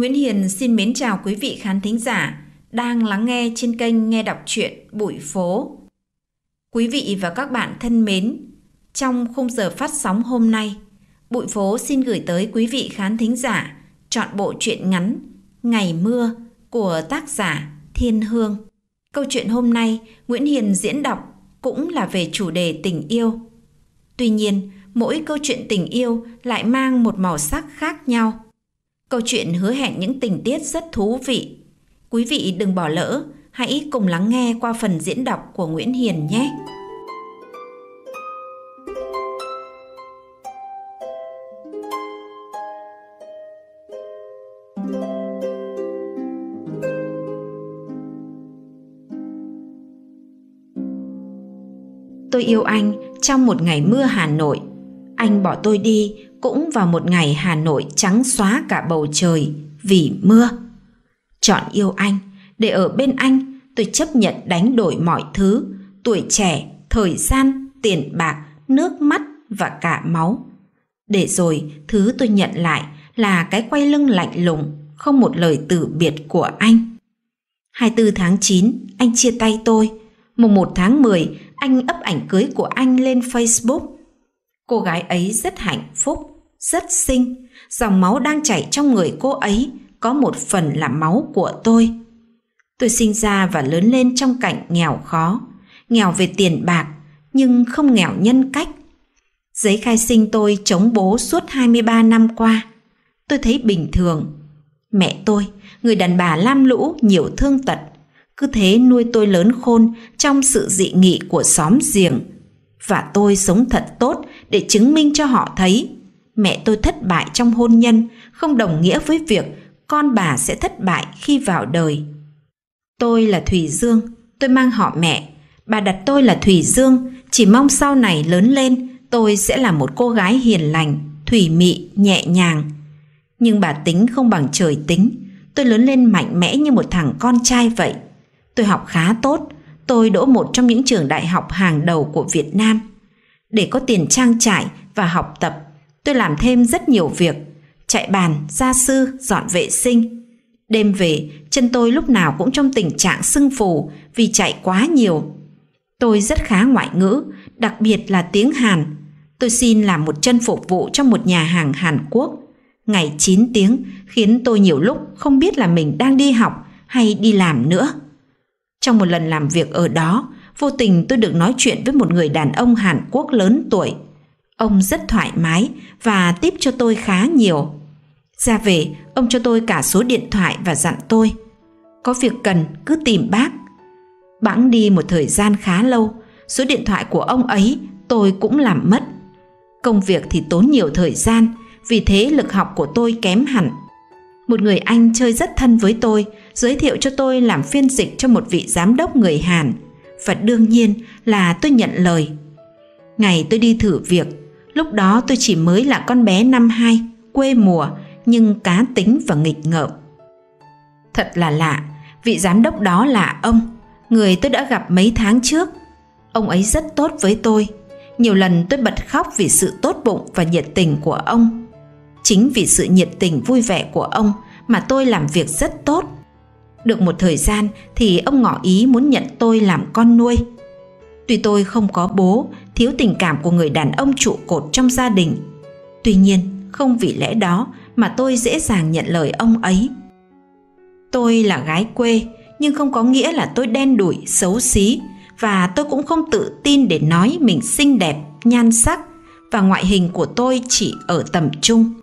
Nguyễn Hiền xin mến chào quý vị khán thính giả đang lắng nghe trên kênh Nghe Đọc truyện Bụi Phố. Quý vị và các bạn thân mến, trong khung giờ phát sóng hôm nay, Bụi Phố xin gửi tới quý vị khán thính giả chọn bộ truyện ngắn Ngày Mưa của tác giả Thiên Hương. Câu chuyện hôm nay Nguyễn Hiền diễn đọc cũng là về chủ đề tình yêu. Tuy nhiên, mỗi câu chuyện tình yêu lại mang một màu sắc khác nhau – Câu chuyện hứa hẹn những tình tiết rất thú vị. Quý vị đừng bỏ lỡ, hãy cùng lắng nghe qua phần diễn đọc của Nguyễn Hiền nhé. Tôi yêu anh trong một ngày mưa Hà Nội. Anh bỏ tôi đi cũng vào một ngày Hà Nội trắng xóa cả bầu trời vì mưa. Chọn yêu anh, để ở bên anh, tôi chấp nhận đánh đổi mọi thứ, tuổi trẻ, thời gian, tiền bạc, nước mắt và cả máu. Để rồi, thứ tôi nhận lại là cái quay lưng lạnh lùng, không một lời từ biệt của anh. 24 tháng 9, anh chia tay tôi. Mùng 1 tháng 10, anh ấp ảnh cưới của anh lên Facebook – Cô gái ấy rất hạnh phúc, rất xinh, dòng máu đang chảy trong người cô ấy có một phần là máu của tôi. Tôi sinh ra và lớn lên trong cảnh nghèo khó, nghèo về tiền bạc nhưng không nghèo nhân cách. Giấy khai sinh tôi chống bố suốt 23 năm qua. Tôi thấy bình thường. Mẹ tôi, người đàn bà lam lũ nhiều thương tật, cứ thế nuôi tôi lớn khôn trong sự dị nghị của xóm giềng. Và tôi sống thật tốt để chứng minh cho họ thấy mẹ tôi thất bại trong hôn nhân không đồng nghĩa với việc con bà sẽ thất bại khi vào đời. Tôi là Thủy Dương, tôi mang họ mẹ. Bà đặt tôi là Thủy Dương, chỉ mong sau này lớn lên tôi sẽ là một cô gái hiền lành, thủy mị, nhẹ nhàng. Nhưng bà tính không bằng trời tính, tôi lớn lên mạnh mẽ như một thằng con trai vậy. Tôi học khá tốt, tôi đỗ một trong những trường đại học hàng đầu của Việt Nam để có tiền trang trải và học tập, tôi làm thêm rất nhiều việc, chạy bàn, gia sư, dọn vệ sinh. Đêm về, chân tôi lúc nào cũng trong tình trạng sưng phù vì chạy quá nhiều. Tôi rất khá ngoại ngữ, đặc biệt là tiếng Hàn. Tôi xin làm một chân phục vụ trong một nhà hàng Hàn Quốc. Ngày 9 tiếng khiến tôi nhiều lúc không biết là mình đang đi học hay đi làm nữa. Trong một lần làm việc ở đó, Vô tình tôi được nói chuyện với một người đàn ông Hàn Quốc lớn tuổi. Ông rất thoải mái và tiếp cho tôi khá nhiều. Ra về, ông cho tôi cả số điện thoại và dặn tôi. Có việc cần cứ tìm bác. Bẵng đi một thời gian khá lâu, số điện thoại của ông ấy tôi cũng làm mất. Công việc thì tốn nhiều thời gian, vì thế lực học của tôi kém hẳn. Một người Anh chơi rất thân với tôi, giới thiệu cho tôi làm phiên dịch cho một vị giám đốc người Hàn – và đương nhiên là tôi nhận lời. Ngày tôi đi thử việc, lúc đó tôi chỉ mới là con bé năm hai, quê mùa nhưng cá tính và nghịch ngợm. Thật là lạ, vị giám đốc đó là ông, người tôi đã gặp mấy tháng trước. Ông ấy rất tốt với tôi, nhiều lần tôi bật khóc vì sự tốt bụng và nhiệt tình của ông. Chính vì sự nhiệt tình vui vẻ của ông mà tôi làm việc rất tốt được một thời gian thì ông ngỏ ý muốn nhận tôi làm con nuôi. Tuy tôi không có bố, thiếu tình cảm của người đàn ông trụ cột trong gia đình. Tuy nhiên, không vì lẽ đó mà tôi dễ dàng nhận lời ông ấy. Tôi là gái quê, nhưng không có nghĩa là tôi đen đủi, xấu xí và tôi cũng không tự tin để nói mình xinh đẹp, nhan sắc và ngoại hình của tôi chỉ ở tầm trung.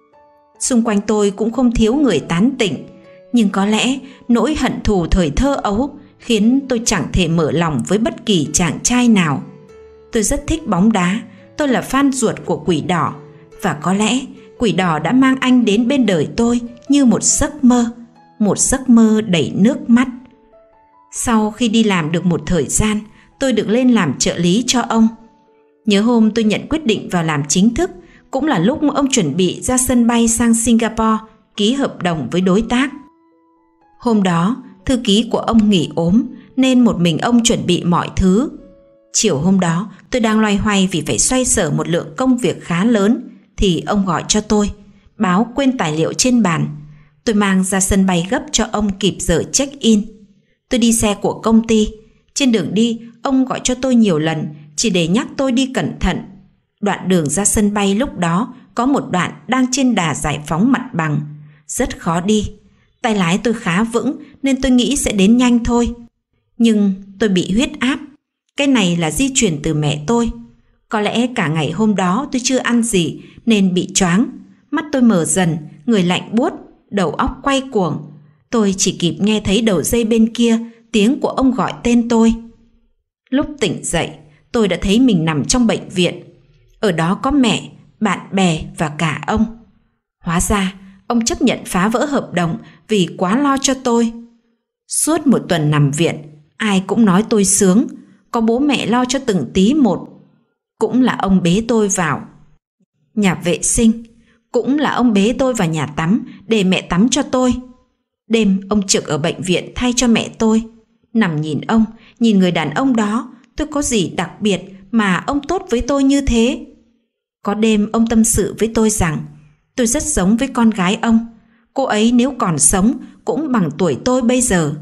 Xung quanh tôi cũng không thiếu người tán tỉnh, nhưng có lẽ nỗi hận thù thời thơ ấu khiến tôi chẳng thể mở lòng với bất kỳ chàng trai nào. Tôi rất thích bóng đá, tôi là fan ruột của quỷ đỏ và có lẽ quỷ đỏ đã mang anh đến bên đời tôi như một giấc mơ, một giấc mơ đầy nước mắt. Sau khi đi làm được một thời gian, tôi được lên làm trợ lý cho ông. Nhớ hôm tôi nhận quyết định vào làm chính thức, cũng là lúc ông chuẩn bị ra sân bay sang Singapore ký hợp đồng với đối tác. Hôm đó, thư ký của ông nghỉ ốm nên một mình ông chuẩn bị mọi thứ. Chiều hôm đó, tôi đang loay hoay vì phải xoay sở một lượng công việc khá lớn thì ông gọi cho tôi, báo quên tài liệu trên bàn. Tôi mang ra sân bay gấp cho ông kịp giờ check-in. Tôi đi xe của công ty, trên đường đi, ông gọi cho tôi nhiều lần chỉ để nhắc tôi đi cẩn thận. Đoạn đường ra sân bay lúc đó có một đoạn đang trên đà giải phóng mặt bằng, rất khó đi Tay lái tôi khá vững nên tôi nghĩ sẽ đến nhanh thôi. Nhưng tôi bị huyết áp. Cái này là di chuyển từ mẹ tôi. Có lẽ cả ngày hôm đó tôi chưa ăn gì nên bị choáng. Mắt tôi mở dần, người lạnh buốt, đầu óc quay cuồng. Tôi chỉ kịp nghe thấy đầu dây bên kia tiếng của ông gọi tên tôi. Lúc tỉnh dậy, tôi đã thấy mình nằm trong bệnh viện. Ở đó có mẹ, bạn bè và cả ông. Hóa ra, ông chấp nhận phá vỡ hợp đồng vì quá lo cho tôi. Suốt một tuần nằm viện, ai cũng nói tôi sướng, có bố mẹ lo cho từng tí một. Cũng là ông bế tôi vào. Nhà vệ sinh, cũng là ông bế tôi vào nhà tắm để mẹ tắm cho tôi. Đêm ông trực ở bệnh viện thay cho mẹ tôi. Nằm nhìn ông, nhìn người đàn ông đó, tôi có gì đặc biệt mà ông tốt với tôi như thế. Có đêm ông tâm sự với tôi rằng Tôi rất giống với con gái ông. Cô ấy nếu còn sống cũng bằng tuổi tôi bây giờ.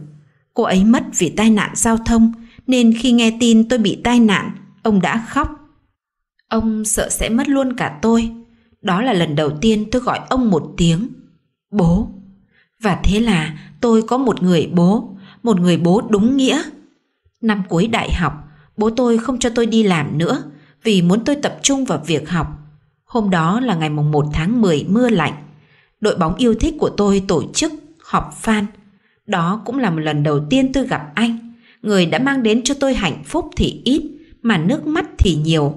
Cô ấy mất vì tai nạn giao thông nên khi nghe tin tôi bị tai nạn, ông đã khóc. Ông sợ sẽ mất luôn cả tôi. Đó là lần đầu tiên tôi gọi ông một tiếng. Bố. Và thế là tôi có một người bố, một người bố đúng nghĩa. Năm cuối đại học, bố tôi không cho tôi đi làm nữa vì muốn tôi tập trung vào việc học Hôm đó là ngày mùng 1 tháng 10 mưa lạnh. Đội bóng yêu thích của tôi tổ chức họp fan. Đó cũng là một lần đầu tiên tôi gặp anh. Người đã mang đến cho tôi hạnh phúc thì ít, mà nước mắt thì nhiều.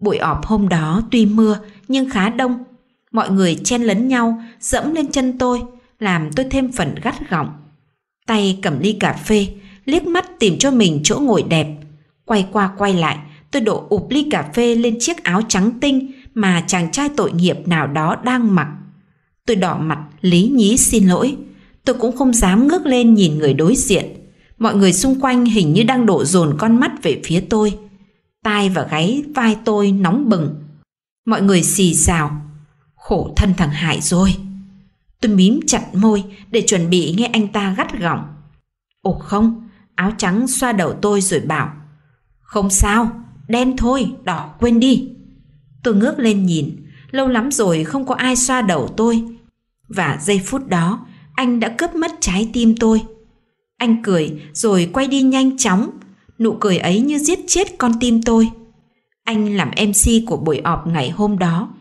Buổi họp hôm đó tuy mưa nhưng khá đông. Mọi người chen lấn nhau, dẫm lên chân tôi, làm tôi thêm phần gắt gỏng. Tay cầm ly cà phê, liếc mắt tìm cho mình chỗ ngồi đẹp. Quay qua quay lại, tôi đổ ụp ly cà phê lên chiếc áo trắng tinh mà chàng trai tội nghiệp nào đó đang mặc. Tôi đỏ mặt, lý nhí xin lỗi. Tôi cũng không dám ngước lên nhìn người đối diện. Mọi người xung quanh hình như đang đổ dồn con mắt về phía tôi. Tai và gáy, vai tôi nóng bừng. Mọi người xì xào. Khổ thân thằng Hải rồi. Tôi mím chặt môi để chuẩn bị nghe anh ta gắt gỏng. Ồ không, áo trắng xoa đầu tôi rồi bảo Không sao, đen thôi, đỏ quên đi Tôi ngước lên nhìn, lâu lắm rồi không có ai xoa đầu tôi. Và giây phút đó, anh đã cướp mất trái tim tôi. Anh cười rồi quay đi nhanh chóng, nụ cười ấy như giết chết con tim tôi. Anh làm MC của buổi họp ngày hôm đó.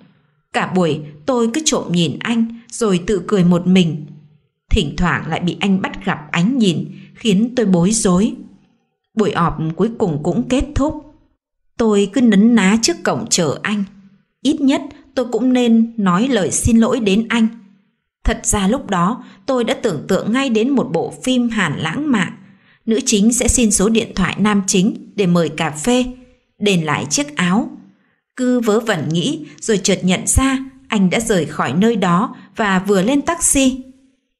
Cả buổi tôi cứ trộm nhìn anh rồi tự cười một mình. Thỉnh thoảng lại bị anh bắt gặp ánh nhìn khiến tôi bối rối. Buổi họp cuối cùng cũng kết thúc. Tôi cứ nấn ná trước cổng chờ anh ít nhất tôi cũng nên nói lời xin lỗi đến anh. Thật ra lúc đó tôi đã tưởng tượng ngay đến một bộ phim Hàn lãng mạn. Nữ chính sẽ xin số điện thoại nam chính để mời cà phê, đền lại chiếc áo. Cứ vớ vẩn nghĩ rồi chợt nhận ra anh đã rời khỏi nơi đó và vừa lên taxi.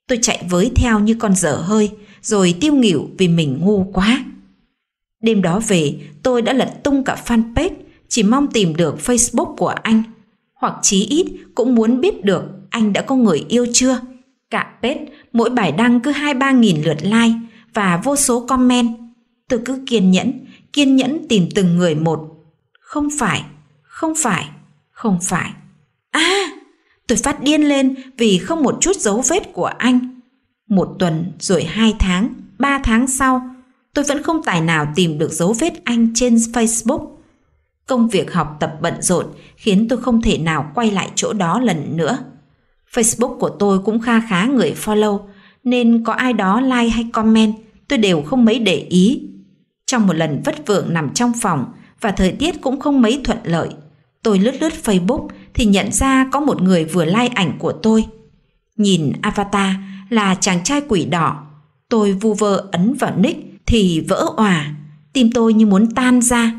Tôi chạy với theo như con dở hơi rồi tiêu nghỉu vì mình ngu quá. Đêm đó về tôi đã lật tung cả fanpage chỉ mong tìm được Facebook của anh, hoặc chí ít cũng muốn biết được anh đã có người yêu chưa. Cả pet mỗi bài đăng cứ 2-3 nghìn lượt like và vô số comment. Tôi cứ kiên nhẫn, kiên nhẫn tìm từng người một. Không phải, không phải, không phải. À, tôi phát điên lên vì không một chút dấu vết của anh. Một tuần rồi hai tháng, ba tháng sau, tôi vẫn không tài nào tìm được dấu vết anh trên Facebook. Công việc học tập bận rộn khiến tôi không thể nào quay lại chỗ đó lần nữa. Facebook của tôi cũng kha khá người follow, nên có ai đó like hay comment tôi đều không mấy để ý. Trong một lần vất vưởng nằm trong phòng và thời tiết cũng không mấy thuận lợi, tôi lướt lướt Facebook thì nhận ra có một người vừa like ảnh của tôi. Nhìn avatar là chàng trai quỷ đỏ, tôi vu vơ ấn vào nick thì vỡ òa, tim tôi như muốn tan ra.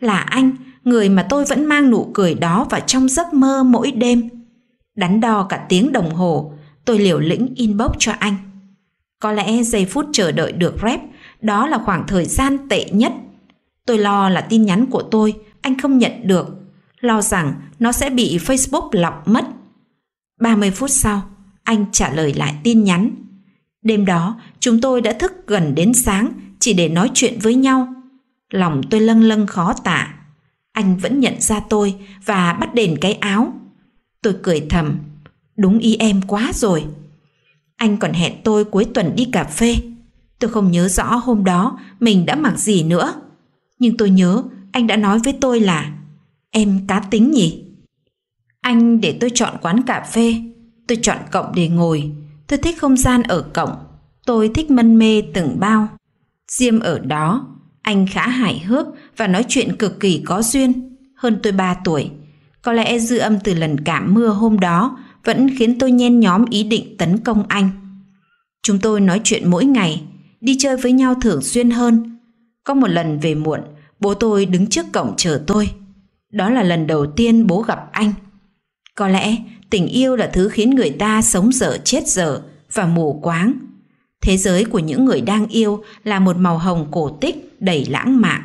Là anh người mà tôi vẫn mang nụ cười đó vào trong giấc mơ mỗi đêm. Đắn đo cả tiếng đồng hồ, tôi liều lĩnh inbox cho anh. Có lẽ giây phút chờ đợi được rep, đó là khoảng thời gian tệ nhất. Tôi lo là tin nhắn của tôi anh không nhận được, lo rằng nó sẽ bị Facebook lọc mất. 30 phút sau, anh trả lời lại tin nhắn. Đêm đó, chúng tôi đã thức gần đến sáng chỉ để nói chuyện với nhau. Lòng tôi lâng lâng khó tả. Anh vẫn nhận ra tôi và bắt đền cái áo. Tôi cười thầm, đúng ý em quá rồi. Anh còn hẹn tôi cuối tuần đi cà phê. Tôi không nhớ rõ hôm đó mình đã mặc gì nữa. Nhưng tôi nhớ anh đã nói với tôi là em cá tính nhỉ? Anh để tôi chọn quán cà phê, tôi chọn cổng để ngồi. Tôi thích không gian ở cổng, tôi thích mân mê từng bao. Diêm ở đó, anh khá hài hước và nói chuyện cực kỳ có duyên, hơn tôi 3 tuổi. Có lẽ dư âm từ lần cảm mưa hôm đó vẫn khiến tôi nhen nhóm ý định tấn công anh. Chúng tôi nói chuyện mỗi ngày, đi chơi với nhau thường xuyên hơn. Có một lần về muộn, bố tôi đứng trước cổng chờ tôi. Đó là lần đầu tiên bố gặp anh. Có lẽ tình yêu là thứ khiến người ta sống dở chết dở và mù quáng. Thế giới của những người đang yêu là một màu hồng cổ tích đầy lãng mạn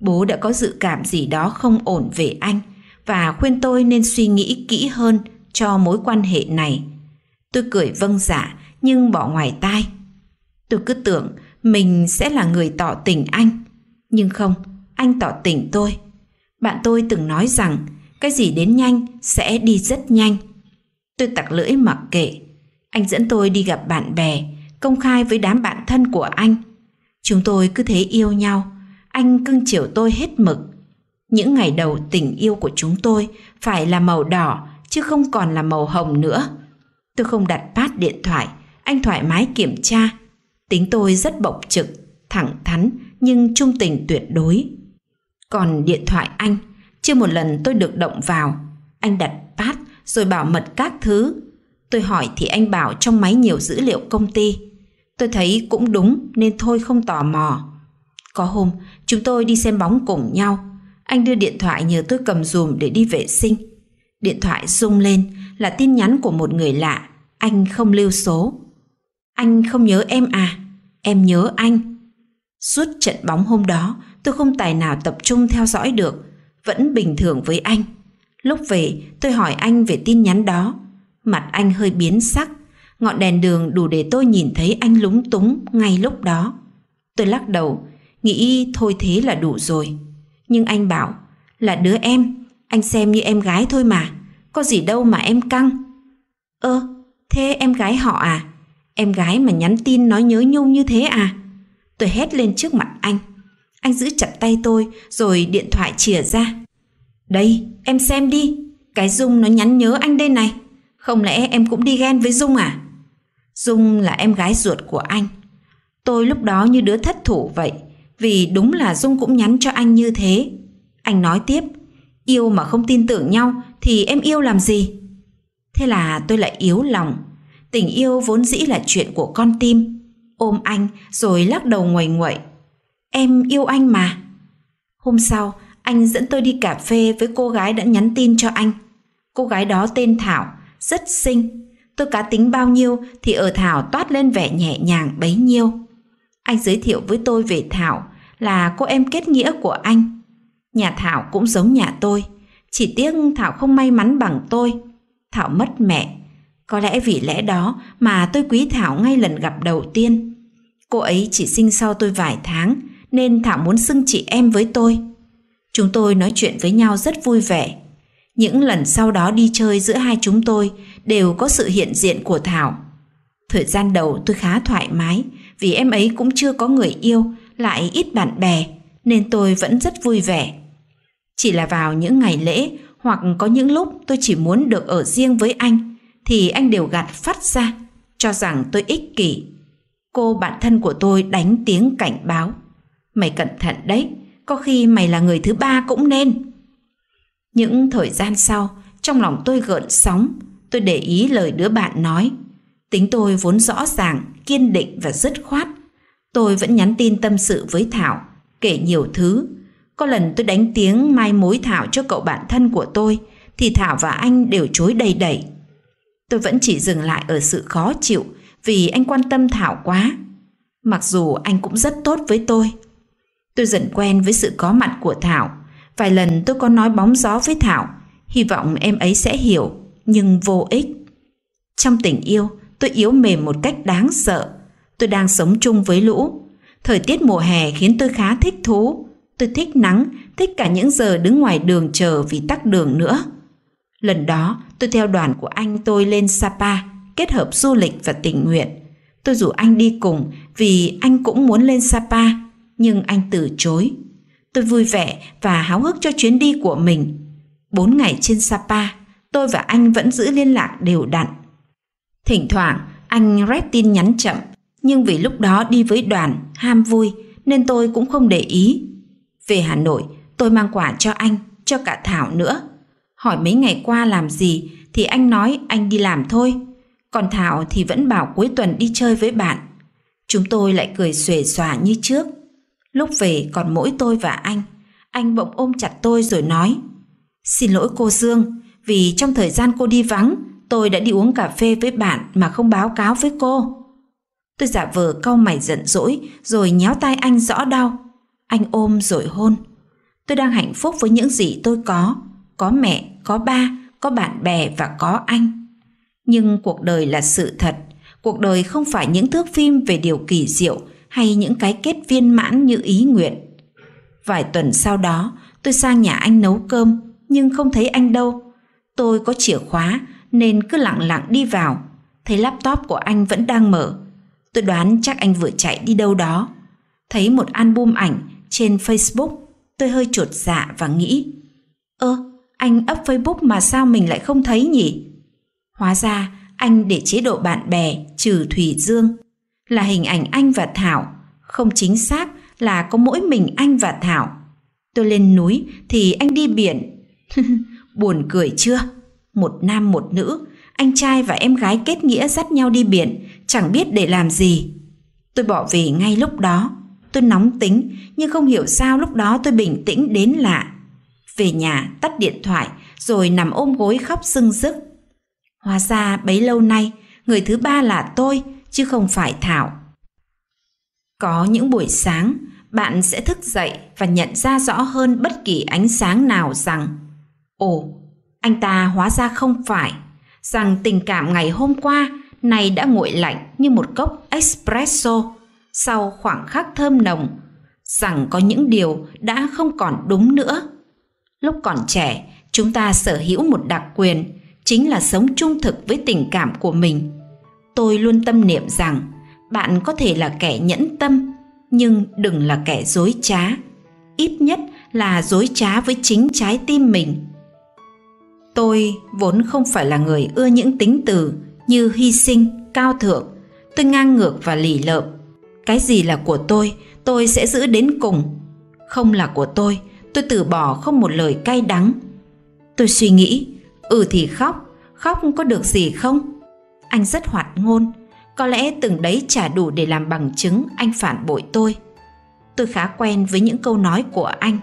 bố đã có dự cảm gì đó không ổn về anh và khuyên tôi nên suy nghĩ kỹ hơn cho mối quan hệ này. Tôi cười vâng dạ nhưng bỏ ngoài tai. Tôi cứ tưởng mình sẽ là người tỏ tình anh. Nhưng không, anh tỏ tình tôi. Bạn tôi từng nói rằng cái gì đến nhanh sẽ đi rất nhanh. Tôi tặc lưỡi mặc kệ. Anh dẫn tôi đi gặp bạn bè, công khai với đám bạn thân của anh. Chúng tôi cứ thế yêu nhau, anh cưng chiều tôi hết mực. Những ngày đầu tình yêu của chúng tôi phải là màu đỏ chứ không còn là màu hồng nữa. Tôi không đặt bát điện thoại, anh thoải mái kiểm tra. Tính tôi rất bộc trực, thẳng thắn nhưng trung tình tuyệt đối. Còn điện thoại anh, chưa một lần tôi được động vào. Anh đặt bát rồi bảo mật các thứ. Tôi hỏi thì anh bảo trong máy nhiều dữ liệu công ty. Tôi thấy cũng đúng nên thôi không tò mò. Có hôm, chúng tôi đi xem bóng cùng nhau. Anh đưa điện thoại nhờ tôi cầm dùm để đi vệ sinh. Điện thoại rung lên là tin nhắn của một người lạ. Anh không lưu số. Anh không nhớ em à? Em nhớ anh. Suốt trận bóng hôm đó, tôi không tài nào tập trung theo dõi được. Vẫn bình thường với anh. Lúc về, tôi hỏi anh về tin nhắn đó. Mặt anh hơi biến sắc. Ngọn đèn đường đủ để tôi nhìn thấy anh lúng túng ngay lúc đó. Tôi lắc đầu, Nghĩ thôi thế là đủ rồi Nhưng anh bảo Là đứa em Anh xem như em gái thôi mà Có gì đâu mà em căng Ơ ờ, thế em gái họ à Em gái mà nhắn tin nói nhớ nhung như thế à Tôi hét lên trước mặt anh Anh giữ chặt tay tôi Rồi điện thoại chìa ra Đây em xem đi Cái Dung nó nhắn nhớ anh đây này Không lẽ em cũng đi ghen với Dung à Dung là em gái ruột của anh Tôi lúc đó như đứa thất thủ vậy vì đúng là Dung cũng nhắn cho anh như thế. Anh nói tiếp, yêu mà không tin tưởng nhau thì em yêu làm gì? Thế là tôi lại yếu lòng. Tình yêu vốn dĩ là chuyện của con tim. Ôm anh rồi lắc đầu nguầy nguậy. Em yêu anh mà. Hôm sau, anh dẫn tôi đi cà phê với cô gái đã nhắn tin cho anh. Cô gái đó tên Thảo, rất xinh. Tôi cá tính bao nhiêu thì ở Thảo toát lên vẻ nhẹ nhàng bấy nhiêu. Anh giới thiệu với tôi về Thảo, là cô em kết nghĩa của anh. Nhà Thảo cũng giống nhà tôi, chỉ tiếc Thảo không may mắn bằng tôi. Thảo mất mẹ, có lẽ vì lẽ đó mà tôi quý Thảo ngay lần gặp đầu tiên. Cô ấy chỉ sinh sau tôi vài tháng, nên Thảo muốn xưng chị em với tôi. Chúng tôi nói chuyện với nhau rất vui vẻ. Những lần sau đó đi chơi giữa hai chúng tôi đều có sự hiện diện của Thảo. Thời gian đầu tôi khá thoải mái vì em ấy cũng chưa có người yêu lại ít bạn bè nên tôi vẫn rất vui vẻ. Chỉ là vào những ngày lễ hoặc có những lúc tôi chỉ muốn được ở riêng với anh thì anh đều gạt phát ra cho rằng tôi ích kỷ. Cô bạn thân của tôi đánh tiếng cảnh báo. Mày cẩn thận đấy, có khi mày là người thứ ba cũng nên. Những thời gian sau, trong lòng tôi gợn sóng, tôi để ý lời đứa bạn nói. Tính tôi vốn rõ ràng, kiên định và dứt khoát, Tôi vẫn nhắn tin tâm sự với Thảo, kể nhiều thứ. Có lần tôi đánh tiếng mai mối Thảo cho cậu bạn thân của tôi, thì Thảo và anh đều chối đầy đẩy. Tôi vẫn chỉ dừng lại ở sự khó chịu vì anh quan tâm Thảo quá. Mặc dù anh cũng rất tốt với tôi. Tôi dần quen với sự có mặt của Thảo. Vài lần tôi có nói bóng gió với Thảo, hy vọng em ấy sẽ hiểu, nhưng vô ích. Trong tình yêu, tôi yếu mềm một cách đáng sợ Tôi đang sống chung với lũ. Thời tiết mùa hè khiến tôi khá thích thú. Tôi thích nắng, thích cả những giờ đứng ngoài đường chờ vì tắc đường nữa. Lần đó, tôi theo đoàn của anh tôi lên Sapa, kết hợp du lịch và tình nguyện. Tôi rủ anh đi cùng vì anh cũng muốn lên Sapa, nhưng anh từ chối. Tôi vui vẻ và háo hức cho chuyến đi của mình. Bốn ngày trên Sapa, tôi và anh vẫn giữ liên lạc đều đặn. Thỉnh thoảng, anh rét tin nhắn chậm nhưng vì lúc đó đi với đoàn, ham vui nên tôi cũng không để ý. Về Hà Nội, tôi mang quà cho anh, cho cả Thảo nữa. Hỏi mấy ngày qua làm gì thì anh nói anh đi làm thôi. Còn Thảo thì vẫn bảo cuối tuần đi chơi với bạn. Chúng tôi lại cười xuề xòa như trước. Lúc về còn mỗi tôi và anh, anh bỗng ôm chặt tôi rồi nói Xin lỗi cô Dương, vì trong thời gian cô đi vắng, tôi đã đi uống cà phê với bạn mà không báo cáo với cô. Tôi giả vờ cau mày giận dỗi rồi nhéo tay anh rõ đau. Anh ôm rồi hôn. Tôi đang hạnh phúc với những gì tôi có. Có mẹ, có ba, có bạn bè và có anh. Nhưng cuộc đời là sự thật. Cuộc đời không phải những thước phim về điều kỳ diệu hay những cái kết viên mãn như ý nguyện. Vài tuần sau đó, tôi sang nhà anh nấu cơm nhưng không thấy anh đâu. Tôi có chìa khóa nên cứ lặng lặng đi vào. Thấy laptop của anh vẫn đang mở Tôi đoán chắc anh vừa chạy đi đâu đó. Thấy một album ảnh trên Facebook, tôi hơi chột dạ và nghĩ Ơ, anh up Facebook mà sao mình lại không thấy nhỉ? Hóa ra anh để chế độ bạn bè trừ Thủy Dương là hình ảnh anh và Thảo, không chính xác là có mỗi mình anh và Thảo. Tôi lên núi thì anh đi biển. Buồn cười chưa? Một nam một nữ, anh trai và em gái kết nghĩa dắt nhau đi biển chẳng biết để làm gì. Tôi bỏ về ngay lúc đó, tôi nóng tính nhưng không hiểu sao lúc đó tôi bình tĩnh đến lạ. Về nhà tắt điện thoại rồi nằm ôm gối khóc sưng sức. Hóa ra bấy lâu nay người thứ ba là tôi chứ không phải Thảo. Có những buổi sáng bạn sẽ thức dậy và nhận ra rõ hơn bất kỳ ánh sáng nào rằng Ồ, anh ta hóa ra không phải, rằng tình cảm ngày hôm qua này đã nguội lạnh như một cốc espresso sau khoảng khắc thơm nồng rằng có những điều đã không còn đúng nữa lúc còn trẻ chúng ta sở hữu một đặc quyền chính là sống trung thực với tình cảm của mình tôi luôn tâm niệm rằng bạn có thể là kẻ nhẫn tâm nhưng đừng là kẻ dối trá ít nhất là dối trá với chính trái tim mình tôi vốn không phải là người ưa những tính từ như hy sinh, cao thượng. Tôi ngang ngược và lì lợm. Cái gì là của tôi, tôi sẽ giữ đến cùng. Không là của tôi, tôi từ bỏ không một lời cay đắng. Tôi suy nghĩ, ừ thì khóc, khóc có được gì không? Anh rất hoạt ngôn, có lẽ từng đấy trả đủ để làm bằng chứng anh phản bội tôi. Tôi khá quen với những câu nói của anh.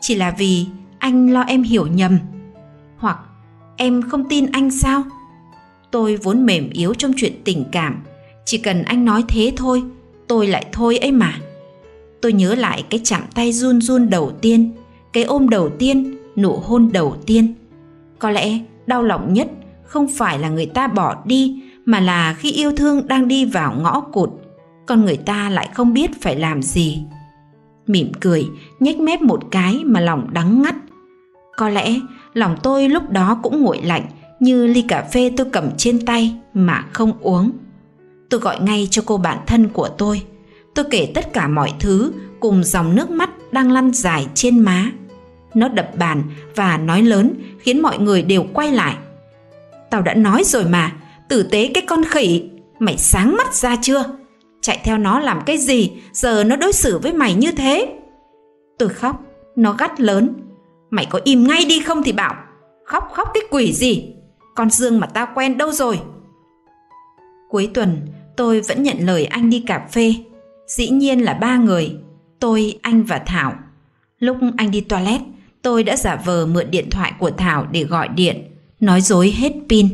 Chỉ là vì anh lo em hiểu nhầm. Hoặc em không tin anh sao? Tôi vốn mềm yếu trong chuyện tình cảm, chỉ cần anh nói thế thôi, tôi lại thôi ấy mà. Tôi nhớ lại cái chạm tay run run đầu tiên, cái ôm đầu tiên, nụ hôn đầu tiên. Có lẽ đau lòng nhất không phải là người ta bỏ đi mà là khi yêu thương đang đi vào ngõ cụt, còn người ta lại không biết phải làm gì. Mỉm cười, nhếch mép một cái mà lòng đắng ngắt. Có lẽ lòng tôi lúc đó cũng nguội lạnh như ly cà phê tôi cầm trên tay mà không uống. Tôi gọi ngay cho cô bạn thân của tôi. Tôi kể tất cả mọi thứ cùng dòng nước mắt đang lăn dài trên má. Nó đập bàn và nói lớn khiến mọi người đều quay lại. Tao đã nói rồi mà, tử tế cái con khỉ, mày sáng mắt ra chưa? Chạy theo nó làm cái gì, giờ nó đối xử với mày như thế. Tôi khóc, nó gắt lớn. Mày có im ngay đi không thì bảo, khóc khóc cái quỷ gì? con Dương mà tao quen đâu rồi? Cuối tuần, tôi vẫn nhận lời anh đi cà phê. Dĩ nhiên là ba người, tôi, anh và Thảo. Lúc anh đi toilet, tôi đã giả vờ mượn điện thoại của Thảo để gọi điện, nói dối hết pin.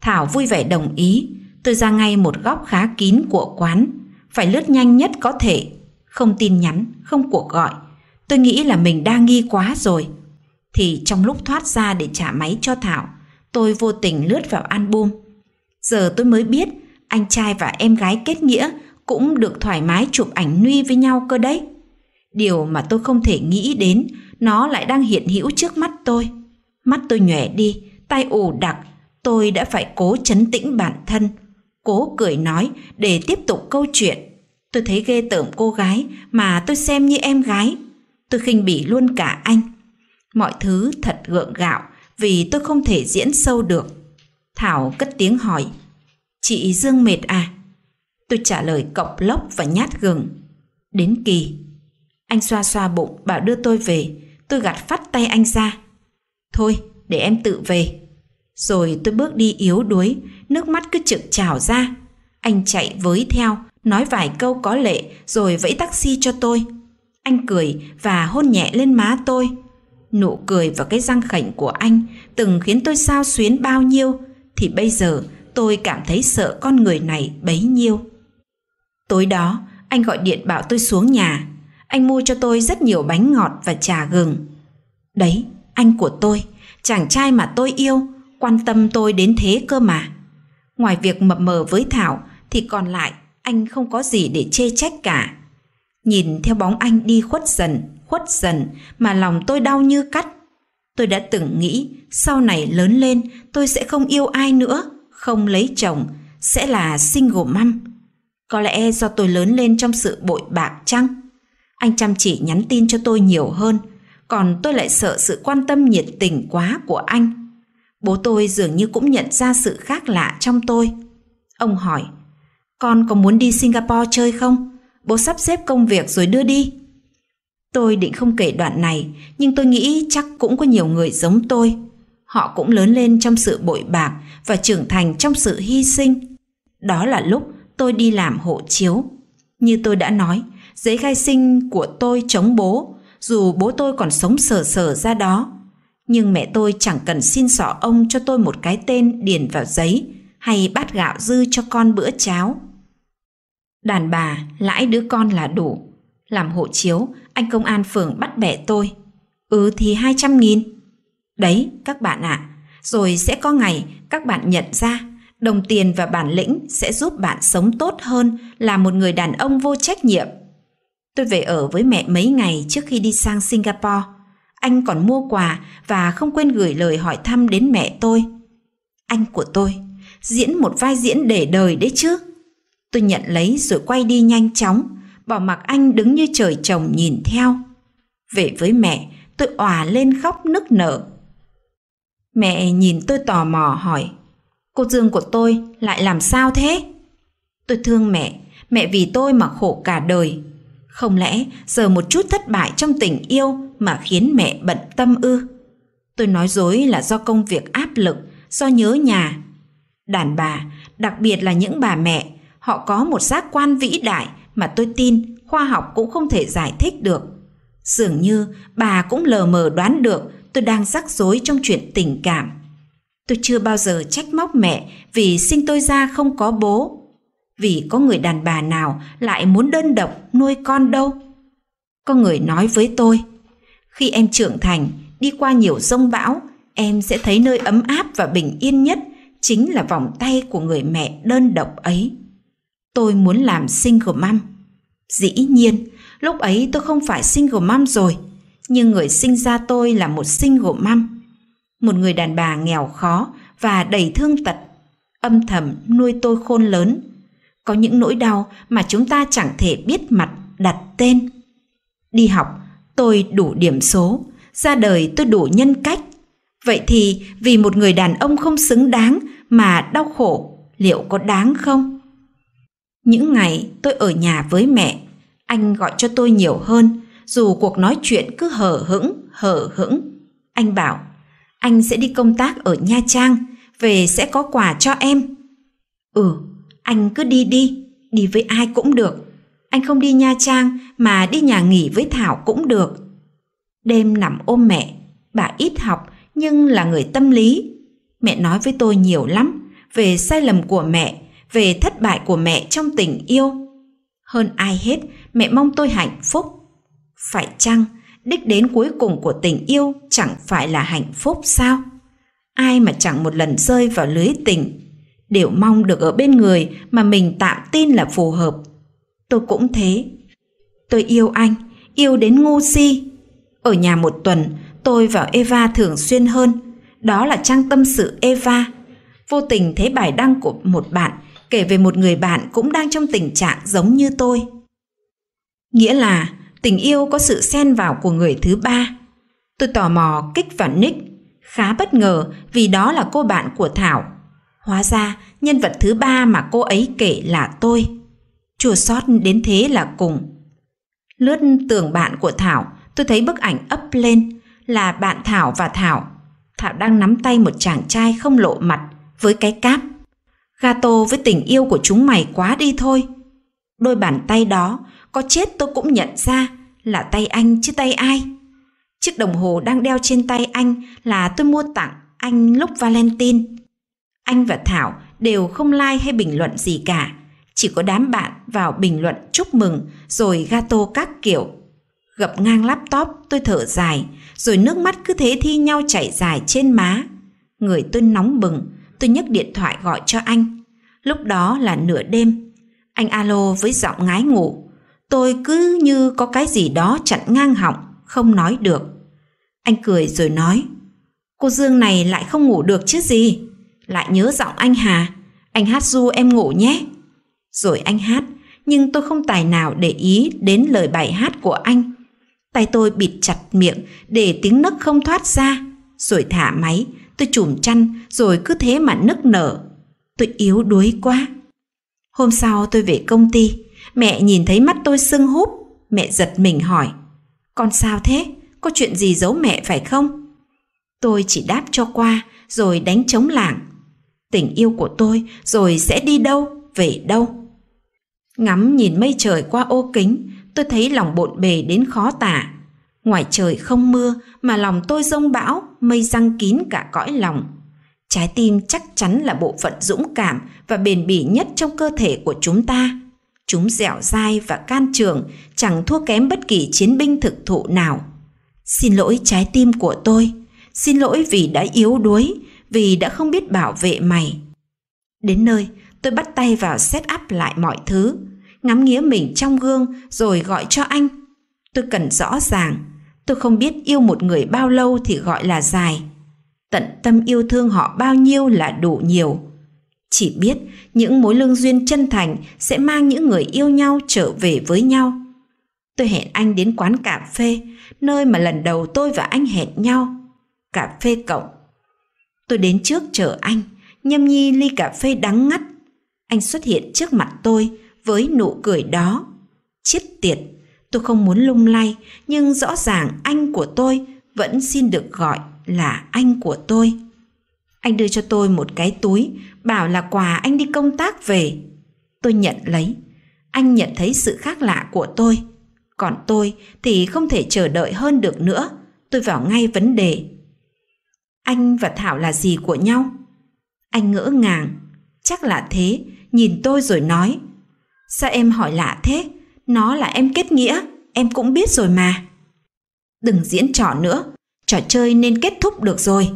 Thảo vui vẻ đồng ý, tôi ra ngay một góc khá kín của quán, phải lướt nhanh nhất có thể, không tin nhắn, không cuộc gọi. Tôi nghĩ là mình đang nghi quá rồi. Thì trong lúc thoát ra để trả máy cho Thảo, tôi vô tình lướt vào album. Giờ tôi mới biết anh trai và em gái kết nghĩa cũng được thoải mái chụp ảnh nuy với nhau cơ đấy. Điều mà tôi không thể nghĩ đến nó lại đang hiện hữu trước mắt tôi. Mắt tôi nhòe đi, tay ù đặc, tôi đã phải cố chấn tĩnh bản thân, cố cười nói để tiếp tục câu chuyện. Tôi thấy ghê tởm cô gái mà tôi xem như em gái. Tôi khinh bỉ luôn cả anh. Mọi thứ thật gượng gạo vì tôi không thể diễn sâu được. Thảo cất tiếng hỏi, chị Dương mệt à? Tôi trả lời cọc lốc và nhát gừng. Đến kỳ. Anh xoa xoa bụng bảo đưa tôi về, tôi gạt phát tay anh ra. Thôi, để em tự về. Rồi tôi bước đi yếu đuối, nước mắt cứ trực trào ra. Anh chạy với theo, nói vài câu có lệ rồi vẫy taxi cho tôi. Anh cười và hôn nhẹ lên má tôi nụ cười và cái răng khảnh của anh từng khiến tôi sao xuyến bao nhiêu thì bây giờ tôi cảm thấy sợ con người này bấy nhiêu tối đó anh gọi điện bảo tôi xuống nhà anh mua cho tôi rất nhiều bánh ngọt và trà gừng đấy anh của tôi chàng trai mà tôi yêu quan tâm tôi đến thế cơ mà ngoài việc mập mờ với thảo thì còn lại anh không có gì để chê trách cả nhìn theo bóng anh đi khuất dần khuất dần mà lòng tôi đau như cắt. Tôi đã từng nghĩ sau này lớn lên tôi sẽ không yêu ai nữa, không lấy chồng, sẽ là single mom. Có lẽ do tôi lớn lên trong sự bội bạc chăng? Anh chăm chỉ nhắn tin cho tôi nhiều hơn, còn tôi lại sợ sự quan tâm nhiệt tình quá của anh. Bố tôi dường như cũng nhận ra sự khác lạ trong tôi. Ông hỏi, con có muốn đi Singapore chơi không? Bố sắp xếp công việc rồi đưa đi. Tôi định không kể đoạn này, nhưng tôi nghĩ chắc cũng có nhiều người giống tôi. Họ cũng lớn lên trong sự bội bạc và trưởng thành trong sự hy sinh. Đó là lúc tôi đi làm hộ chiếu. Như tôi đã nói, giấy khai sinh của tôi chống bố, dù bố tôi còn sống sờ sờ ra đó. Nhưng mẹ tôi chẳng cần xin xỏ ông cho tôi một cái tên điền vào giấy hay bát gạo dư cho con bữa cháo. Đàn bà lãi đứa con là đủ. Làm hộ chiếu, anh công an phường bắt bẻ tôi. Ừ thì 200 nghìn. Đấy, các bạn ạ, à, rồi sẽ có ngày các bạn nhận ra đồng tiền và bản lĩnh sẽ giúp bạn sống tốt hơn là một người đàn ông vô trách nhiệm. Tôi về ở với mẹ mấy ngày trước khi đi sang Singapore. Anh còn mua quà và không quên gửi lời hỏi thăm đến mẹ tôi. Anh của tôi, diễn một vai diễn để đời đấy chứ. Tôi nhận lấy rồi quay đi nhanh chóng, bỏ mặc anh đứng như trời trồng nhìn theo về với mẹ tôi òa lên khóc nức nở mẹ nhìn tôi tò mò hỏi cô dương của tôi lại làm sao thế tôi thương mẹ mẹ vì tôi mà khổ cả đời không lẽ giờ một chút thất bại trong tình yêu mà khiến mẹ bận tâm ư tôi nói dối là do công việc áp lực do nhớ nhà đàn bà đặc biệt là những bà mẹ họ có một giác quan vĩ đại mà tôi tin khoa học cũng không thể giải thích được. Dường như bà cũng lờ mờ đoán được tôi đang rắc rối trong chuyện tình cảm. Tôi chưa bao giờ trách móc mẹ vì sinh tôi ra không có bố. Vì có người đàn bà nào lại muốn đơn độc nuôi con đâu. Có người nói với tôi, khi em trưởng thành, đi qua nhiều rông bão, em sẽ thấy nơi ấm áp và bình yên nhất chính là vòng tay của người mẹ đơn độc ấy. Tôi muốn làm single mom. Dĩ nhiên, lúc ấy tôi không phải single mom rồi, nhưng người sinh ra tôi là một single mom. Một người đàn bà nghèo khó và đầy thương tật, âm thầm nuôi tôi khôn lớn. Có những nỗi đau mà chúng ta chẳng thể biết mặt đặt tên. Đi học, tôi đủ điểm số, ra đời tôi đủ nhân cách. Vậy thì vì một người đàn ông không xứng đáng mà đau khổ, liệu có đáng không? Những ngày tôi ở nhà với mẹ, anh gọi cho tôi nhiều hơn, dù cuộc nói chuyện cứ hở hững, hở hững. Anh bảo, anh sẽ đi công tác ở Nha Trang, về sẽ có quà cho em. Ừ, anh cứ đi đi, đi với ai cũng được. Anh không đi Nha Trang mà đi nhà nghỉ với Thảo cũng được. Đêm nằm ôm mẹ, bà ít học nhưng là người tâm lý. Mẹ nói với tôi nhiều lắm về sai lầm của mẹ về thất bại của mẹ trong tình yêu. Hơn ai hết, mẹ mong tôi hạnh phúc. Phải chăng, đích đến cuối cùng của tình yêu chẳng phải là hạnh phúc sao? Ai mà chẳng một lần rơi vào lưới tình, đều mong được ở bên người mà mình tạm tin là phù hợp. Tôi cũng thế. Tôi yêu anh, yêu đến ngu si. Ở nhà một tuần, tôi và Eva thường xuyên hơn. Đó là trang tâm sự Eva. Vô tình thấy bài đăng của một bạn kể về một người bạn cũng đang trong tình trạng giống như tôi. Nghĩa là tình yêu có sự xen vào của người thứ ba. Tôi tò mò kích vào nick, khá bất ngờ vì đó là cô bạn của Thảo. Hóa ra nhân vật thứ ba mà cô ấy kể là tôi. Chua sót đến thế là cùng. Lướt tường bạn của Thảo, tôi thấy bức ảnh up lên là bạn Thảo và Thảo. Thảo đang nắm tay một chàng trai không lộ mặt với cái cáp Gato với tình yêu của chúng mày quá đi thôi. Đôi bàn tay đó, có chết tôi cũng nhận ra là tay anh chứ tay ai. Chiếc đồng hồ đang đeo trên tay anh là tôi mua tặng anh lúc Valentine. Anh và Thảo đều không like hay bình luận gì cả. Chỉ có đám bạn vào bình luận chúc mừng rồi gato các kiểu. Gập ngang laptop tôi thở dài rồi nước mắt cứ thế thi nhau chảy dài trên má. Người tôi nóng bừng tôi nhấc điện thoại gọi cho anh. Lúc đó là nửa đêm. Anh alo với giọng ngái ngủ. Tôi cứ như có cái gì đó chặn ngang họng, không nói được. Anh cười rồi nói, cô Dương này lại không ngủ được chứ gì. Lại nhớ giọng anh Hà, anh hát du em ngủ nhé. Rồi anh hát, nhưng tôi không tài nào để ý đến lời bài hát của anh. Tay tôi bịt chặt miệng để tiếng nấc không thoát ra, rồi thả máy, Tôi chùm chăn rồi cứ thế mà nức nở. Tôi yếu đuối quá. Hôm sau tôi về công ty, mẹ nhìn thấy mắt tôi sưng húp, mẹ giật mình hỏi. Con sao thế? Có chuyện gì giấu mẹ phải không? Tôi chỉ đáp cho qua rồi đánh trống lảng. Tình yêu của tôi rồi sẽ đi đâu, về đâu? Ngắm nhìn mây trời qua ô kính, tôi thấy lòng bộn bề đến khó tả ngoài trời không mưa mà lòng tôi rông bão mây răng kín cả cõi lòng trái tim chắc chắn là bộ phận dũng cảm và bền bỉ nhất trong cơ thể của chúng ta chúng dẻo dai và can trường chẳng thua kém bất kỳ chiến binh thực thụ nào xin lỗi trái tim của tôi xin lỗi vì đã yếu đuối vì đã không biết bảo vệ mày đến nơi tôi bắt tay vào set up lại mọi thứ ngắm nghía mình trong gương rồi gọi cho anh tôi cần rõ ràng Tôi không biết yêu một người bao lâu thì gọi là dài. Tận tâm yêu thương họ bao nhiêu là đủ nhiều. Chỉ biết những mối lương duyên chân thành sẽ mang những người yêu nhau trở về với nhau. Tôi hẹn anh đến quán cà phê, nơi mà lần đầu tôi và anh hẹn nhau. Cà phê cộng. Tôi đến trước chờ anh, nhâm nhi ly cà phê đắng ngắt. Anh xuất hiện trước mặt tôi với nụ cười đó. Chết tiệt! Tôi không muốn lung lay, nhưng rõ ràng anh của tôi vẫn xin được gọi là anh của tôi. Anh đưa cho tôi một cái túi, bảo là quà anh đi công tác về. Tôi nhận lấy. Anh nhận thấy sự khác lạ của tôi. Còn tôi thì không thể chờ đợi hơn được nữa. Tôi vào ngay vấn đề. Anh và Thảo là gì của nhau? Anh ngỡ ngàng. Chắc là thế, nhìn tôi rồi nói. Sao em hỏi lạ thế? nó là em kết nghĩa em cũng biết rồi mà đừng diễn trò nữa trò chơi nên kết thúc được rồi